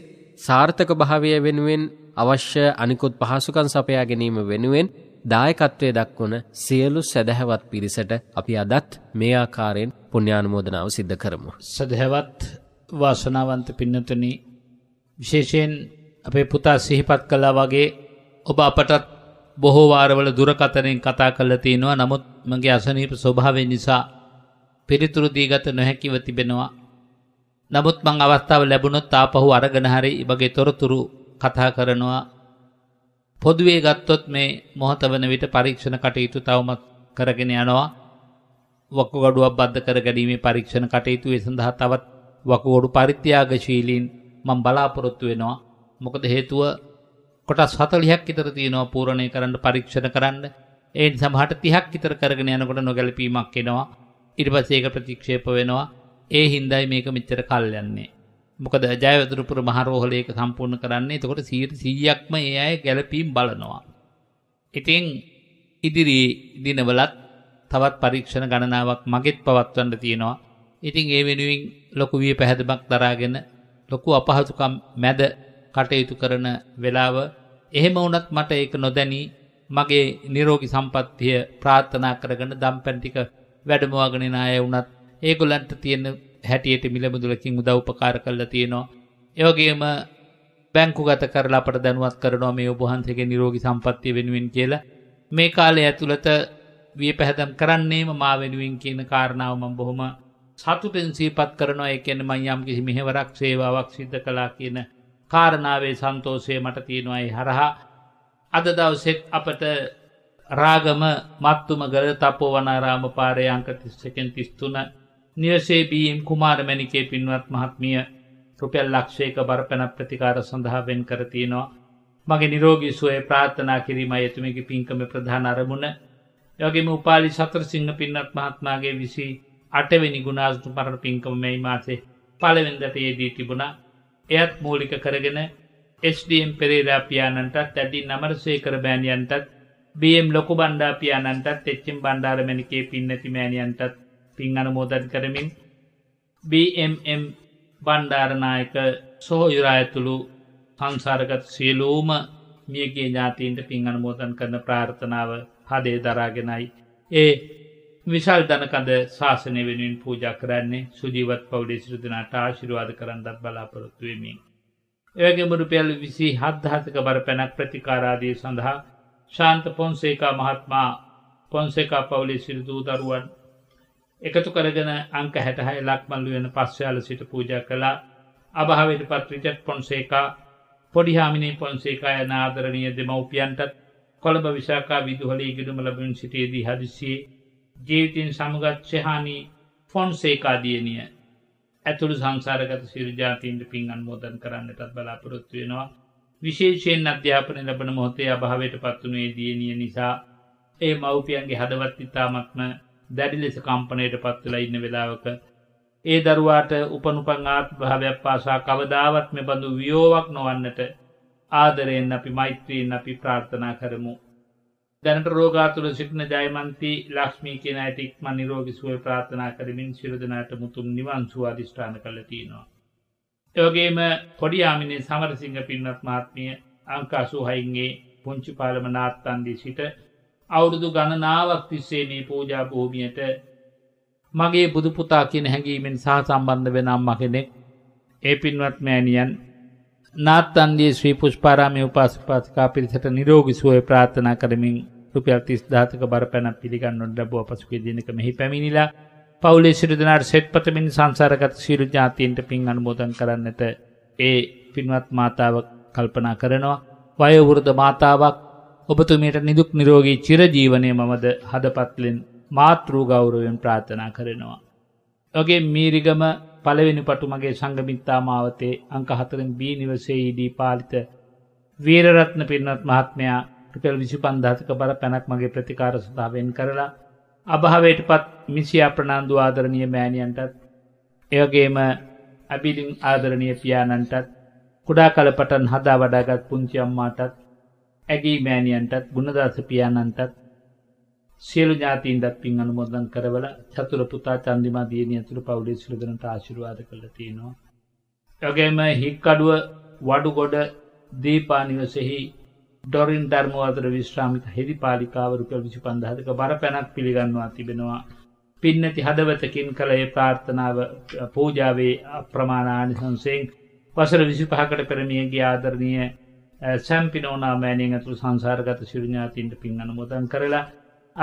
සාර්ථක භාවය වෙනුවෙන් අවශ්‍ය අනිකුත් පහසුකම් සපයා ගැනීම වෙනුවෙන් දායකත්වය දක්වන සියලු සැදැහැවත් පිරිසට අපි අදත් මේ ආකාරයෙන් පුණ්‍යානුමෝදනාව සිද්ධ කරමු. සැදැහැවත් වාසනාවන්ත පින්නතුනි විශේෂයෙන් අපේ පුතා සිහිපත් කළා වගේ ඔබ අපටත් බොහෝ වාරවල දුරකතනෙන් කතා කළ තියෙනවා. නමුත් මගේ අසනීප ස්වභාවය නිසා පිළිතුරුදී ගත නොහැකිව තිබෙනවා. නමුත් මං අවස්ථාව ලැබුණොත් ආපහු අරගෙන හරි ඉබගේ තොරතුරු කතා කරනවා. පොදුවේ ගත්තොත් මේ මොහොත වන විට පරීක්ෂණ කටයුතු තවමත් කරගෙන යනවා. වකුගඩුවක් බද්ධ කර ගැනීමේ පරීක්ෂණ කටයුතු ඒ සඳහා තවත් වකුගොඩු පරිත්‍යාගශීලීන් මං බලාපොරොත්තු වෙනවා. මොකද හේතුව කොටස් 40ක් විතර තියෙනවා පූර්ණේ කරන්න පරීක්ෂණ කරන්න. ඒන් සමහරට 30ක් විතර කරගෙන යනකොට නොගැලපීමක් එනවා. ඉරිපස්සේක ප්‍රතික්ෂේප වෙනවා ඒ හින්දයි මේක මිච්චර කල්යන්නේ මොකද ජයවතුරපුර මහරෝහලයක සම්පූර්ණ කරන්නේ තකොට සීට සීයක්ම ඒ අය ගැලපීම් බලනවා. ඉතිං ඉදිරි දිනවලත් තවත් පරීක්ෂණ ගණනාවක් මගෙත් පවත්වන්න තියෙනවා ඉතිං ඒ වෙනුවෙන් ලොකු විය පැහැදමක් දරාගෙන ලොකු අපහසුකම් මැද කටයුතු කරන වෙලාව එහෙම වනත් මට ඒක නොදැනී මගේ නිරෝගි සම්පත්තිය ප්‍රාර්ථනා කරගෙන දම් පැටික වැඩමවාගෙනෙන අය වුනත් ඒගොලන්ට තියෙන හැටියට මිලමුදුලකින් උදව්පකාර කරලා තියෙනවා. ඒවගේම බැංකු ගත කරලා අපට දැනුවත් කරනවා මේ ඔබහන්සේගේ නිරෝගි සම්පත්තිය වෙනුවෙන් කියලා මේ කාලය ඇතුළත විය පැහැදම් කරන්නේම මා වෙනුවෙන් කියන කාරණාවම බොහොම සතුටෙන් සීපත් කරනවා එකෙන් මං යම් කිසි මෙහෙවරක් සේවාවක් සිද්ධ කලා කියන කාරණාවේ සන්තෝසය මට තියෙනවායි හරහා අද දවසෙත් අපට රාගම මත්තුමගල තපෝවනාරාම පාරය අංක තිස්සකෙන් තිස්තුන නිවසේ බීම් කුමාර මැනිකේ පින්වත් මහත්මිය රුපියල් ලක්ෂයක බරපැන ප්‍රතිකාර සඳහා වෙන් කර තියෙනවා. මගේ නිරෝගී සුවය ප්‍රාර්ථනා කිරීමයි එතුමිගේ පින්කම ප්‍රධාන අරමුණ. යගේම උපාලි සතරසිංහ පින්වත් මහත්මාගේ විසි අටවෙනි ගුණාස්තු පරණ පින්කම මෙයි මාසේ පළවෙන්දට යෙදී තිබුණා. එයත් මූලික කරගෙන SDM පෙරේරාපියාණන්ටත් ඇඩි නමරසේ කර බෑණියන්ටත් බම් ලොකු බණ්ඩා පියාණන්ටත් එච්චම් බණ්ඩාරමැණිකේ පින්නැති මෑණියන්ටත් පින් අනුමෝදන් කරමින් BMM බණ්ඩාරනායක සෝයුරායතුළු සංසාරගත් සියලූම මියගේ ඥාතීන්ට පින් අනුමෝදන් කරන ප්‍රාර්ථනාව හදේ දරාගෙනයි. ඒ විශල් ධනකඳ ශාසනය වෙනුවෙන් පූජ කරන්නේ සුජීවත් පවඩි සිරුදනාට ආශිරවාද කරන්නත් බලාපොරොත්තුවමින්. ඒවගේ මුරුපියල් විසි හද්ධාතක බර පැනක් ප්‍රතිකාරාදී සඳහා ශාන්ත පොන්සේකා මහත්මා පොන්සේකා පවුලේ සිරිදූ දරුවන් එකතු කරගෙන අංක හැටහය ලක්මල්ලු වෙන පස්වයාල සිට පූජා කළා අභාවයට පත් රිචට් පොන්සේකා පොඩිහාමිනි පොන්සේකා යන ආදරණීය දෙමව්පියන්ටත් කොළඹ විශාකා විදුහලේ ඉගෙනුම ලැබුන් සිටියේදී හදිසියේ ජීවිතින් සමගත් ශෙහානී ෆොන්සේකා දියණිය ඇතුළු සංසාරගත සියලු ජාතීන්ට පින් අනුමෝදන් කරන්නටත් බලාපොරොත්තු වෙනවා විශේෂයෙන් අධ්‍යාපනය ලබන මොහොතේ අභාවයට පත්වනේ දියණිය නිසා ඒ මව්පියන්ගේ හදවත් ඉතාමත්ම දැඩි ලෙස කම්පනයට පත්වලා ඉන්න වෙලාවක ඒ දරුවාට උපනුපං ආත්භාවයක් පාසා කවදාවත් මෙ බඳු වියෝවක් නොවන්නට ආදරයෙන් අපි මෛත්‍රීෙන් අපි ප්‍රාර්ථනා කරමු. දැනට රෝගාතුළ සිටින ජයමන්ති ලක්ෂ්මී කියෙන ඇතික්ම නිරෝගිසුව ප්‍රාථනා කරමින් සිරදනට මුතුම් නිවන්සුව අධිෂ්ඨාන කළ තියෙනවා. එවගේම පොඩියාමිනේ සමරසිංහ පින්නත් මාත්මිය අංකාසූහයින්ගේ පුංචි පාලම නාත්තන්දී සිට අවුරුදු ගණනාවක් තිස්සේ මේ පූජා භූමියට මගේ බුදුපුතා කියන හැඟීමෙන් සහ සම්බන්ධ වෙනම් මකෙනෙක් ඒ පින්වත් මෑණියන් නාත්තන්ගේ ශ්‍රී පුෂ්පාරාමය උපාසපාසිකා පිරිසට නිරෝගී සුවය ප්‍රාර්ථනා කරමින් රුපියල් 30000ක බරපැනක් පිළිගන්නට ලැබුව පසුගිය දිනක මෙහි පැමිණිලා පවුලේ සිරු දෙනාට සෙත්පතමින් සංසාරගත සියලු ඥාතීන්ට පින් අනුමෝදන් කරන්නට ඒ පින්වත් මාතාව කල්පනා කරනවා. වයවෘද මාතාවක් ඔබතුමයට නිදුක් නිරෝගී චිරජීවනය මමද හදපත්ලෙන් මාතෘූ ගෞරවෙන් ප්‍රාථනා කරනවා. ඔගේ මීරිගම පළවෙනි පටුමගේ සංගමිත්තා මාවතේ අංකහතරෙන් බී නිවසේ ඉදී පාලිත වීරරත්න පින්නත් මහත්මයා රුපෙල් විසි පන්ධාතික බර පැනක් මගේ ප්‍රතිකාර සදාවෙන් කරලා අභාවයට පත් මිසි අප්‍රනාන්දු ආදරණය මෑණියන්ටත් එවගේම ඇබිලිං ආදරණය පියාණන්ටත් කුඩා කල පටන් හදා වඩාගත් පුංචි අම්මාටත් ඇගේ මෑණියන්ටත් ගුණදාස පියාණන්ටත් සියලු ඥාතීන්ටත් පින් අනුමෝදන් කරවල චතුර පුතා චන්දිමා දියණිය ඇතුළු පවුලේ සියලු දෙනාට ආශිර්වාද කළා තියෙනවා. එවගේම හික්කඩුව වඩුගොඩ දීපා නිවසේහි ඩොරින් ධර්මවාතර විශ්‍රාමික හෙදි පාලිකාව රුපියල් විසි පන්දහතක බර පැනක් පිළිගන්නවා තිබෙනවා. පින්නති හදවතකින් කළ ඒ ප්‍රාර්ථනාව පූජාවේ අප්‍රමාණානිසංසයෙන් වසර විසි පහකට පෙරමියගේ ආදරණය සැම්පිනෝනා මෑනියන් ඇතුළ සංසාරගත සිරුඥාතින්ට පින් අනුමෝදන් කරලා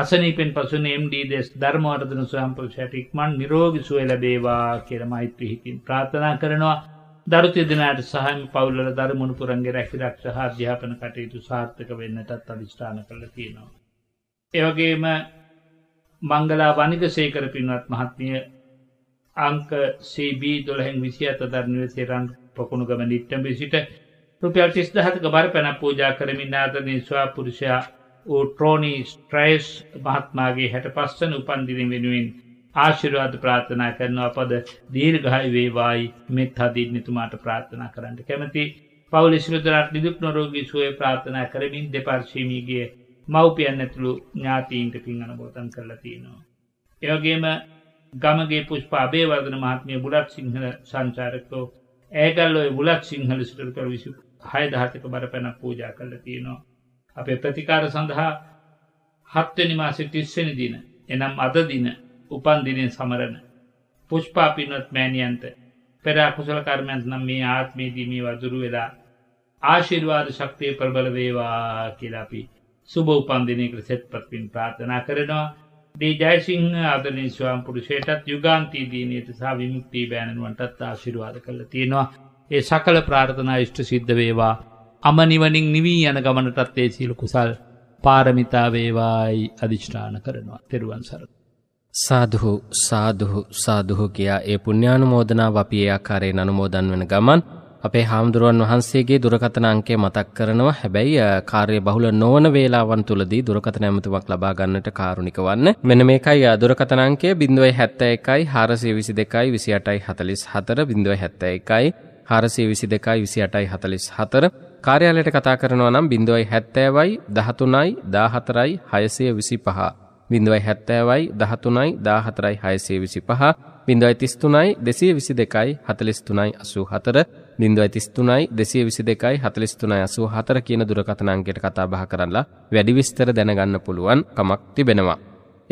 අසනීපෙන් පසුන MDදෙස් ධර්මවර්ධන ස්වයම්පක්ෂට ඉක්මන් නිරෝගී සුවය ලැබේවා කියලා මෛත්‍රී හිතින් ප්‍රාර්ථනා කරනවා දරුති දෙනාට සහම පවුල්ල දරමුණුපුරන්ගේ රැකිරක්ෂ හා අධ්‍යාපන කටයුතු සාර්ථක වෙන්නටත් අධිෂ්ඨාන කළ තියෙනවා. එවගේම මංගලා වනික සේකර පින්වත් මහත්මිය අංක සබී දොළහෙන් විසි අත ධර්නිව සේරන් පොකුණුගම නිට්ටඹි සිට රුපියල් තිස්දහතක බර පැන පූජා කරමින් ආතනිස්වා පුරුෂයා ඌ ට්‍රෝනී ස්ට්‍රයිස් මහත්මාගේ හැට පස්සන උපන්දින වෙනුවෙන් ආශිර්වාද ප්‍රාර්ථනා කරනවා පද දීර්ඝායු වේවායි මෙත් හදින්නිතුමාට ප්‍රාර්ථනා කරන්න කැමති. පවුල ශ්‍රදරාට නිදුක් නිරෝගී සුවය ප්‍රාර්ථනා කරමින් දෙපාර්ශ්වීමීගේ මව්පියන් ඇතුළු ඥාතීන්ට පින් අනුමෝදන් කරලා තියෙනවා. ඒ වගේම ගමගේ පුෂ්ප අබේවර්ධන මහත්මිය බුලත් සිංහල සංචාරකෝ ඇගල්ලෝය බුලත් සිංහල සිටුකර විසු 6 බර පැනක් පූජා කරලා තියෙනවා. අපේ ප්‍රතිකාර සඳහා හත්වෙනි මාසේ 30 වෙනි දින එනම් අද දින උපන් දිනෙන් සමරන. පුෂ්පා පින්වත් මෑණියන්ට පෙර අකුසල කර්මයන් නම් මේ ආත්මයේදී මේ වදුරු වෙලා ආශිර්වාද ශක්තිය ප්‍රබල වේවා කියලා අපි සුබ උපන් දිනයකට සෙත්පත් පින් ප්‍රාර්ථනා කරනවා. දී ජයසිංහ ආදරණීය ස්වාම පුරුෂයාටත් යුගාන්තී දිනයට සහ විමුක්ති බෑණනුවන්ටත් ආශිර්වාද කළා තියෙනවා. ඒ සකල ප්‍රාර්ථනා ඉෂ්ට සිද්ධ වේවා. අමනිවනින් නිවී යන ගමනටත් ඒ සීල කුසල් පාරමිතා වේවායි අදිෂ්ඨාන කරනවා. තෙරුවන් සරණයි. සාදුහු සාදුහු සාදුහු කියා ඒ පුණ්‍යානුමෝදනාව අපි ඒ ආකාරයෙන් අනුමෝදන් වෙන ගමන් අපේ හාමුදුරුවන් වහන්සේගේ දුරකථන අංකය මතක් කරනවා හැබැයි කාර්ය බහුල නොවන වේලාවන් තුලදී දුරකථන ඇමතුමක් ලබා ගන්නට කාරුණික වන්න. මෙන්න මේකයි දුරකථන අංකය 071 422 28 44 071 422 28 44 කාර්යාලයට කතා කරනවා නම් 070යි 13යි 14යි 625 0.70යි 13යි 14යි 625 0.33යි 222යි 43යි 84 0.33යි 222යි 43යි 84 කියන දුරකථන අංකයට කතා බහ කරලා වැඩි විස්තර දැනගන්න පුළුවන් කමක් තිබෙනවා.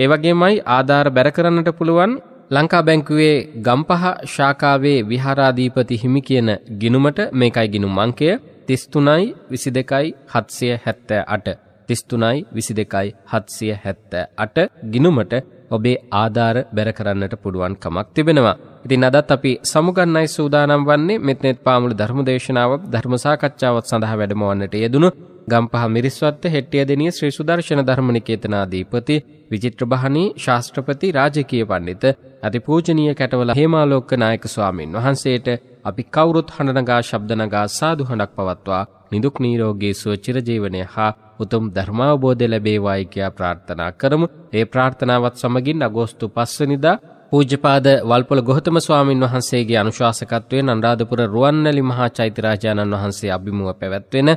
ඒ වගේමයි ආධාර බැර කරන්නට පුළුවන් ලංකා බැංකුවේ ගම්පහ ශාඛාවේ විහාරාධිපති හිමි කියන ගිණුමට මේකයි ගිණුම් අංකය 33යි 22යි 778 තිස්තුනයි විසි දෙකයි හත්සිය හැත්ත අට ගිනුමට ඔබේ ආධාර බැර කරන්නට පුළුවන් කමක් තිබෙනවා. ඉතින් අදත් අපි සමුගන්නයි සූදානම් වන්නේ මෙත්නෙත් පාමුල ධර්මදේශනාව ධර්මසාකච්ඡාවත් සඳහා වැඩමවන්නට යෙදුණු ගම්පහ මිරිස්වත්ත හෙට්ටිය දෙනිය ශ්‍රී සුදර්ශන ධර්මනිකේතනාධීපති විචිත්‍රභානී ශාස්ත්‍රපති රාජකීය පණ්ඩිත අතිපූජනීය කැටවල හේමාලෝක නායක ස්වාමින් වහන්සේට අපි කවුරුත් හඬනගා ශබ්දනගා සාදු හඬක් පවත්වා නිදුක් නිරෝගී සුව චිරජීවනය හා උතුම් ධර්මාවබෝධය ලැබේවායි කියා ප්‍රාර්ථනා කරමු. ඒ ප්‍රාර්ථනාවත් සමගින් අගෝස්තු 5 වෙනිදා පූජ්‍යපාද වල්පොල ගොහතම ස්වාමින් වහන්සේගේ අනුශාසකත්වයෙන් අනුරාධපුර රුවන්වැලි මහා චෛත්‍යරාජානන් වහන්සේ අභිමුව පැවැත්වෙන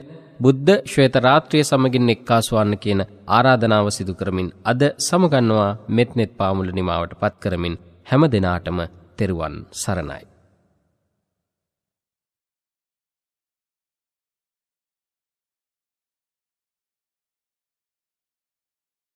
බුද්ධ ශ්වේත රාත්‍රිය සමගින් එක්කාසු වන්න කියන ආරාධනාව සිදු කරමින් අද සමුගන්නවා මෙත්නෙත් පාමුල නිමාවටපත් කරමින් හැම දිනාටම තෙරුවන් සරණයි